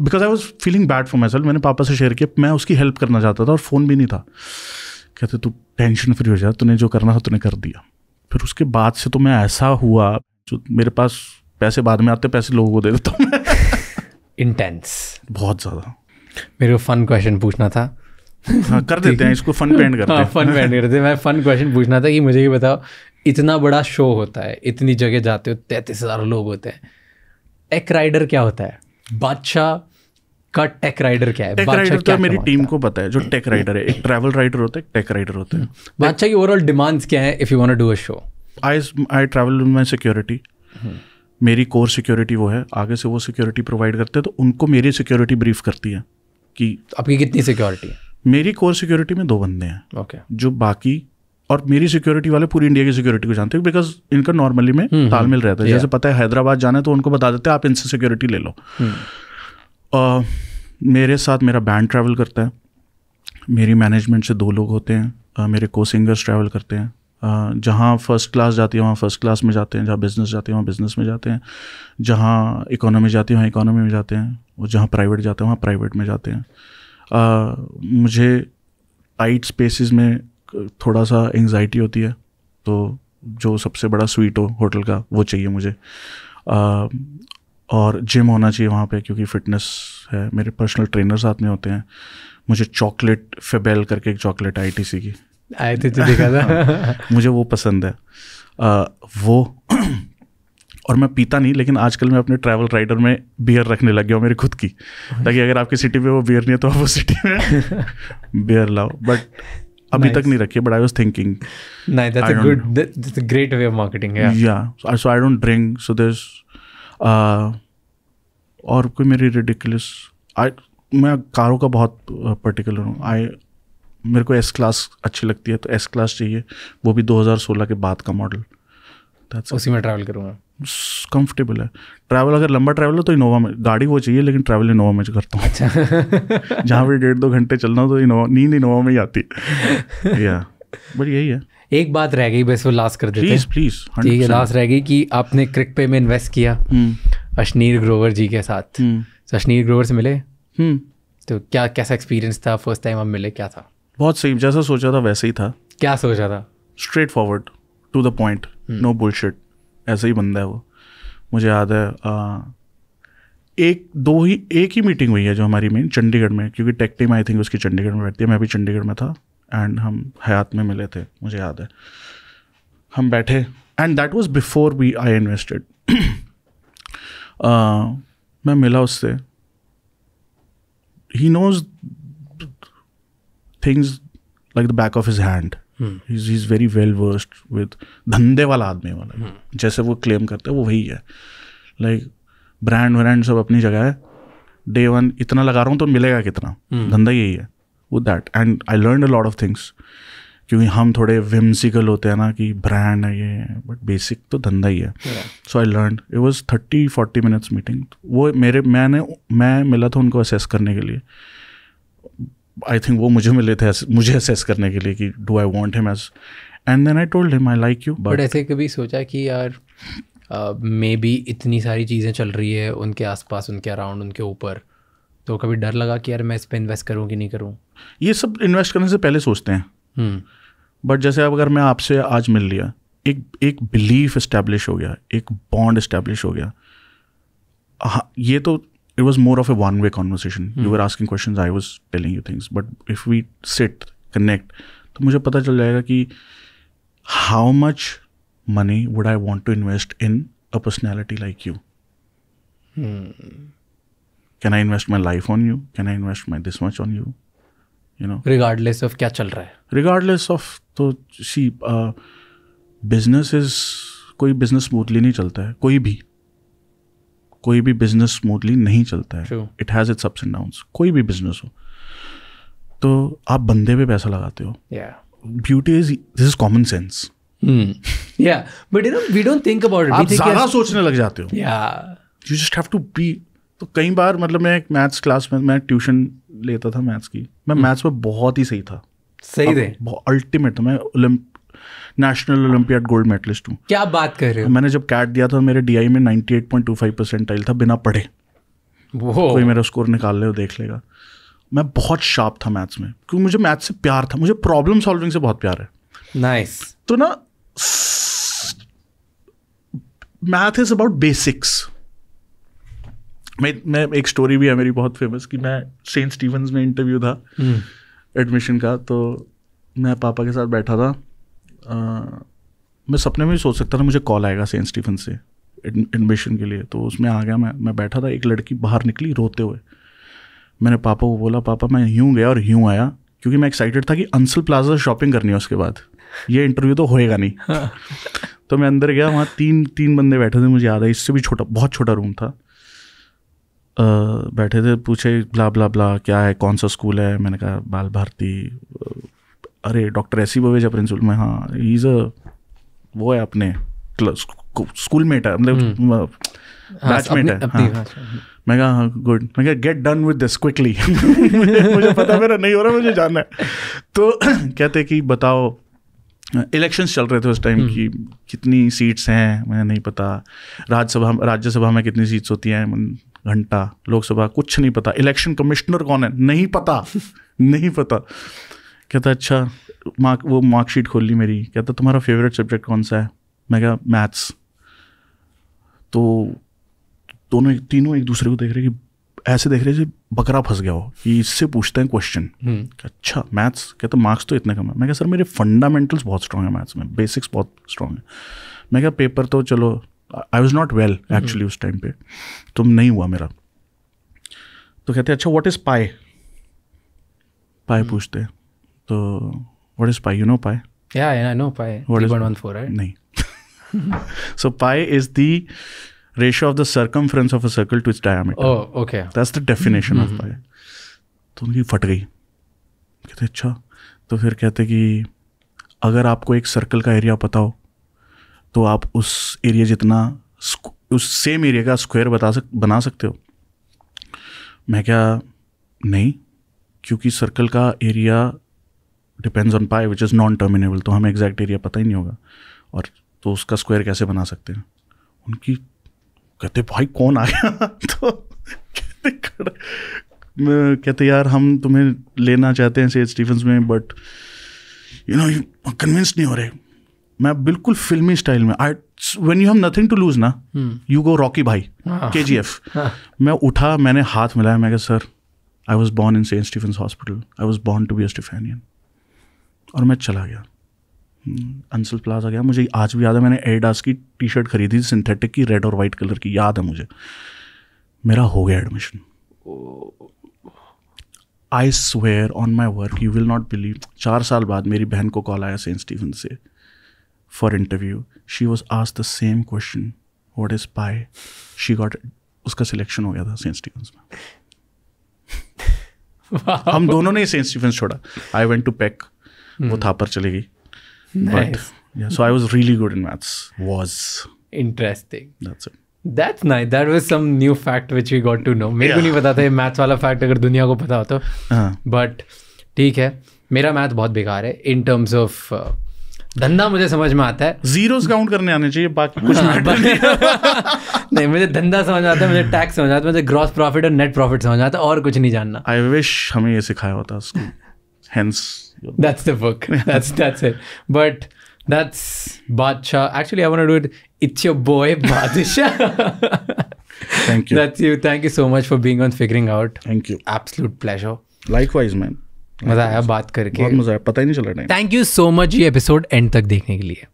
because I was feeling bad for myself मैंने पापा से शेयर किया मैं उसकी हेल्प करना चाहता था और फ़ोन भी नहीं था कहते तू टेंशन फ्री हो जा तूने जो करना था तूने कर दिया फिर उसके बाद से तो मैं ऐसा हुआ जो मेरे पास पैसे बाद में आते पैसे लोगों को दे देता हूँ इंटेंस बहुत ज़्यादा मेरे को फन क्वेश्चन पूछना था हाँ कर देते हैं इसको फन पेंट करते हाँ, हैं फन पेंट करते हैं मैं फन क्वेश्चन पूछना था कि मुझे ये बताओ इतना बड़ा शो होता है इतनी जगह जाते हो तैतीस हज़ार लोग होते हैं टेक राइडर क्या होता है बादशाह का टेक राइडर क्या है टेक राइडर तो क्या, तो मेरी टीम को पता है जो टेक राइडर है एक ट्रैवल राइडर होता है टेक राइडर होते हैं बादशाह की ओवरऑल डिमांड्स क्या है if you want to do a show I I travel with my security मेरी कोर सिक्योरिटी वो है आगे से वो सिक्योरिटी प्रोवाइड करते हैं तो उनको मेरी सिक्योरिटी ब्रीफ करती है कि आपकी कितनी सिक्योरिटी है मेरी कोर सिक्योरिटी में दो बंदे हैं ओके okay. जो बाकी और मेरी सिक्योरिटी वाले पूरी इंडिया की सिक्योरिटी को जानते हैं बिकॉज इनका नॉर्मली में हम्म, हम्म। तालमेल रहता है जैसे पता है हैदराबाद जाना है तो उनको बता देते हैं आप इनसे सिक्योरिटी ले लो uh, मेरे साथ मेरा बैंड ट्रैवल करता है मेरी मैनेजमेंट से दो लोग होते हैं मेरे को सिंगर्स ट्रैवल करते हैं जहाँ फर्स्ट क्लास जाती है वहाँ फर्स्ट क्लास में जाते हैं जहाँ बिज़नेस जाती है वहाँ बिज़नेस में जाते हैं जहाँ इकोनॉमी जाती है वहाँ इकोनॉमी में जाते हैं और जहाँ प्राइवेट जाते हैं वहाँ प्राइवेट में जाते हैं आ, मुझे टाइट स्पेसिस में थोड़ा सा एंगजाइटी होती है तो जो सबसे बड़ा स्वीट हो होटल का वो चाहिए मुझे आ, और जिम होना चाहिए वहाँ पे क्योंकि फ़िटनेस है मेरे पर्सनल ट्रेनर साथ में होते हैं मुझे चॉकलेट फेबेल करके एक चॉकलेट आई की आए थे तो देखा था मुझे वो पसंद है आ, वो और मैं पीता नहीं लेकिन आजकल मैं अपने ट्रैवल राइडर में बियर रखने लग गया हूँ मेरी खुद की ताकि अगर आपकी सिटी में वो बियर नहीं है तो आप वो सिटी में बियर लाओ बट अभी nice. तक नहीं रखी but I was thinking great way of marketing या so I don't drink so this और कोई मेरी रिडिकुलस आई मैं कारों का बहुत पर्टिकुलर uh, हूँ आई मेरे को एस क्लास अच्छी लगती है तो एस क्लास चाहिए वो भी 2016 के बाद का मॉडल उसी में ट्रैवल करूँगा कंफर्टेबल है ट्रैवल अगर लंबा ट्रैवल हो तो इनोवा में गाड़ी वो चाहिए लेकिन ट्रैवल इनोवा में करता हूँ अच्छा जहाँ पर डेढ़ दो घंटे चलना हो तो इनोवा नींद इनोवा में ही आती है या बट यही है एक बात रह गई बस वो लास्ट कर देते प्लीज प्लीज ठीक है लास्ट रह गई कि आपने क्रिक पे में इन्वेस्ट किया हम्म। अश्नीर ग्रोवर जी के साथ हम्म। तो अश्नीर ग्रोवर से मिले हम्म। तो क्या कैसा एक्सपीरियंस था फर्स्ट टाइम आप मिले क्या था बहुत सही जैसा सोचा था वैसे ही था क्या सोचा था straight forward to the point no bullshit ऐसे ही बंदा है वो मुझे याद है आ, एक दो ही एक ही मीटिंग हुई है जो हमारी मेन चंडीगढ़ में क्योंकि टेक टीम आई थिंक उसकी चंडीगढ़ में बैठती है मैं भी चंडीगढ़ में था एंड हम हयात में मिले थे मुझे याद है हम बैठे and that was before we I invested मैं मिला उससे ही knows things like the back of his hand is is very well versed with धंधे वाला आदमी वाला hmm. जैसे वो क्लेम करते हैं वो वही है लाइक ब्रांड व्रांड सब अपनी जगह है डे वन इतना लगा रहा हूँ तो मिलेगा कितना hmm. धंधा यही है वो that and I learn a lot of things क्योंकि हम थोड़े विम्सिकल होते हैं ना कि ब्रांड है ये बट बेसिक तो धंधा ही है so I learn it was thirty forty minutes meeting वो मेरे मैंने मैं मिला था उनको असेस करने के लिए आई थिंक वो मुझे मिले थे मुझे असेस करने के लिए कि do I want him as and then I told him I like you but ऐसे कभी सोचा कि यार मे uh, बी इतनी सारी चीज़ें चल रही है उनके आसपास उनके अराउंड उनके ऊपर तो कभी डर लगा कि यार मैं इस पर इन्वेस्ट करूँ कि नहीं करूँ ये सब इन्वेस्ट करने से पहले सोचते हैं बट हम्म। जैसे अब अगर मैं आपसे आज मिल लिया एक एक बिलीफ इस्टेब्लिश हो गया एक बॉन्ड इस्टेब्लिश हो गया हाँ ये तो it was more of a one way conversation hmm. you were asking questions i was telling you things but if we sit connect तो मुझे पता चल जाएगा कि how much money would I want to invest in a personality like you can I invest my life on you can I invest my this much on you you know regardless of क्या चल रहा है regardless of तो see business is कोई business smoothly नहीं चलता है कोई भी कोई भी बिजनेस स्मूथली नहीं चलता है it has its ups and down कोई भी बिजनेस हो तो आप बंदे पे पैसा लगाते हो beauty is this is common sense या but you know we don't think about it आप ज्यादा सोचने लग जाते हो या you just have to be तो कई बार मतलब मैं एक मैथ्स क्लास में मैं ट्यूशन लेता था मैथ्स की मैं मैथ्स hmm. में बहुत ही सही था सही थे अल्टीमेट मैं नेशनल ओलंपियाड गोल्ड मेडलिस्ट हूँ क्या बात कर रहे हो मैंने जब कैट दिया था मेरे डी में ninety eight point two five percentile था बिना पढ़े वो कोई मेरा स्कोर निकाल ले देख लेगा मैं बहुत शार्प था मैथ्स में क्योंकि मुझे मैथ्स से प्यार था मुझे प्रॉब्लम सॉल्विंग से बहुत प्यार है नाइस nice. तो ना मैथ इज अबाउट बेसिक्स मैं मैं एक स्टोरी भी है मेरी बहुत फेमस कि मैं सेंट स्टीवंस में इंटरव्यू था एडमिशन हम्म। hmm. का तो मैं पापा के साथ बैठा था आ, मैं सपने में भी सोच सकता था मुझे कॉल आएगा सेंट स्टीफन से एडमिशन के लिए तो उसमें आ गया मैं मैं बैठा था एक लड़की बाहर निकली रोते हुए मैंने पापा को बोला पापा मैं यूँ गया और यूँ आया क्योंकि मैं एक्साइटेड था कि अंसल प्लाजा शॉपिंग करनी है उसके बाद ये इंटरव्यू तो होएगा नहीं तो मैं अंदर गया वहाँ तीन तीन बंदे बैठे थे मुझे याद है इससे भी छोटा बहुत छोटा रूम था आ, बैठे थे पूछे ब्ला ब्ला ब्ला क्या है कौन सा स्कूल है मैंने कहा बाल भारती अरे doctor A C C Baweja principal में हाँ इज अ वो है अपने स्कूल मेट है मतलब बैचमेट हम्म। हाँ, है हाँ। हाँ, मैं कहा गुड मैं कहा get done with this quickly मुझे पता मेरा नहीं हो रहा मुझे जानना है तो कहते कि बताओ इलेक्शंस चल रहे थे उस टाइम हम्म। की कितनी सीट्स हैं मुझे नहीं पता राज्यसभा राज्यसभा में कितनी सीट्स होती हैं घंटा लोकसभा कुछ नहीं पता इलेक्शन कमिश्नर कौन है नहीं पता नहीं पता कहता अच्छा मार्क वो मार्कशीट खोल ली मेरी कहता तुम्हारा फेवरेट सब्जेक्ट कौन सा है मैं क्या मैथ्स तो दोनों तीनों एक दूसरे को देख रहे कि ऐसे देख रहे जैसे बकरा फंस गया हो कि इससे पूछते हैं हम्म। क्वेश्चन अच्छा मैथ्स कहता मार्क्स तो इतने कम है मैं क्या सर मेरे फंडामेंटल्स बहुत स्ट्रांग है मैथ्स में बेसिक्स बहुत स्ट्रांग है मैं क्या पेपर तो चलो I was not well actually उस टाइम पे तो नहीं हुआ मेरा तो कहते अच्छा वॉट इज़ पाए पाए पूछते हैं तो what is pi you know pi so pi is the ratio of the circumference of a circle to its diameter okay the definition of pi तो उनकी फट गई कहते अच्छा तो फिर कहते कि अगर आपको एक सर्कल का एरिया पता हो तो आप उस एरिया जितना उस सेम एरिया का स्क्वायर बता सक बना सकते हो मैं क्या नहीं क्योंकि सर्कल का area depends on pi which is non terminable तो हमें एग्जैक्ट एरिया पता ही नहीं होगा और तो उसका स्क्वायर कैसे बना सकते हैं उनकी कहते भाई कौन आया तो कहते कहते यार हम तुम्हें लेना चाहते हैं सेठ स्टीफन्स में but you know you convince नहीं हो रहे मैं बिल्कुल फिल्मी स्टाइल में I when you have nothing to lose ना यू गो रॉकी भाई के जी एफ मैं उठा मैंने हाथ मिलाया मैं कहा sir I was born in Saint Stephen hospital I was born to be a Stephanian और मैं चला गया अंसल हम्म, प्लाजा गया मुझे आज भी याद है मैंने एडास की टी शर्ट खरीदी सिंथेटिक की रेड और वाइट कलर की याद है मुझे मेरा हो गया admission I swear on my work you will not believe चार साल बाद मेरी बहन को कॉल आया सेंट स्टीफन से फॉर इंटरव्यू शी वॉज आज the same question what is pi she got उसका सिलेक्शन हो गया था सेंट स्टीफन में हम दोनों ने सेंट स्टीफन छोड़ा आई वेंट टू पैक वो थापर चली गई but so I was really good in maths was interesting That's nice. That was some new fact which we got to know. मेरे को नहीं पता था ये मैथ्स वाला फैक्ट अगर दुनिया को पता हो तो बट हाँ। ठीक है मेरा मैथ बहुत बेकार है इन टर्म्स ऑफ धंधा मुझे समझ में आता है जीरोस काउंट करने आने चाहिए बाकी कुछ हाँ, नहीं, नहीं मुझे धंधा समझ आता है मुझे टैक्स समझ आता है मुझे ग्रॉस प्रॉफिट और नेट प्रॉफिट समझ आता है और कुछ नहीं जानना आई विश हमें ये सिखाया होता उसको hence that's the book. That's that's it. But that's Bacha. Actually, I want to do it. It's your boy Badisha. Thank you. That's you. Thank you so much for being on Figuring Out. Thank you. Absolute pleasure. Likewise, man. मजा आया बात करके बहुत मजा आया पता ही नहीं चला time thank you so much ये एपिसोड एंड तक देखने के लिए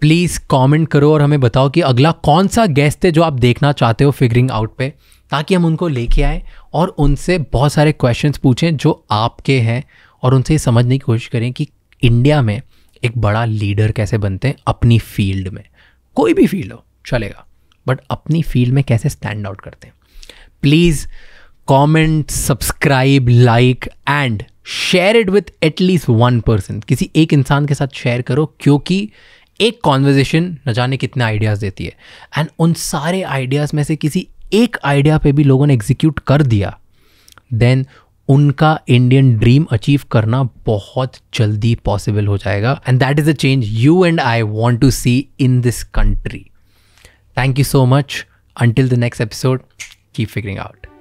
प्लीज़ कमेंट करो और हमें बताओ कि अगला कौन सा गेस्ट है जो आप देखना चाहते हो फिगरिंग आउट पे ताकि हम उनको लेके आए और उनसे बहुत सारे क्वेश्चंस पूछें जो आपके हैं और उनसे समझने की कोशिश करें कि इंडिया में एक बड़ा लीडर कैसे बनते हैं अपनी फील्ड में कोई भी फील्ड हो चलेगा बट अपनी फील्ड में कैसे स्टैंड आउट करते हैं please comment subscribe like and share it with at least one person किसी एक इंसान के साथ शेयर करो क्योंकि एक कॉन्वर्जेशन न जाने कितने आइडियाज़ देती है एंड उन सारे आइडियाज़ में से किसी एक आइडिया पे भी लोगों ने एग्जीक्यूट कर दिया देन उनका इंडियन ड्रीम अचीव करना बहुत जल्दी पॉसिबल हो जाएगा and that is a change you and I want to see in this country thank you so much until the next episode keep figuring out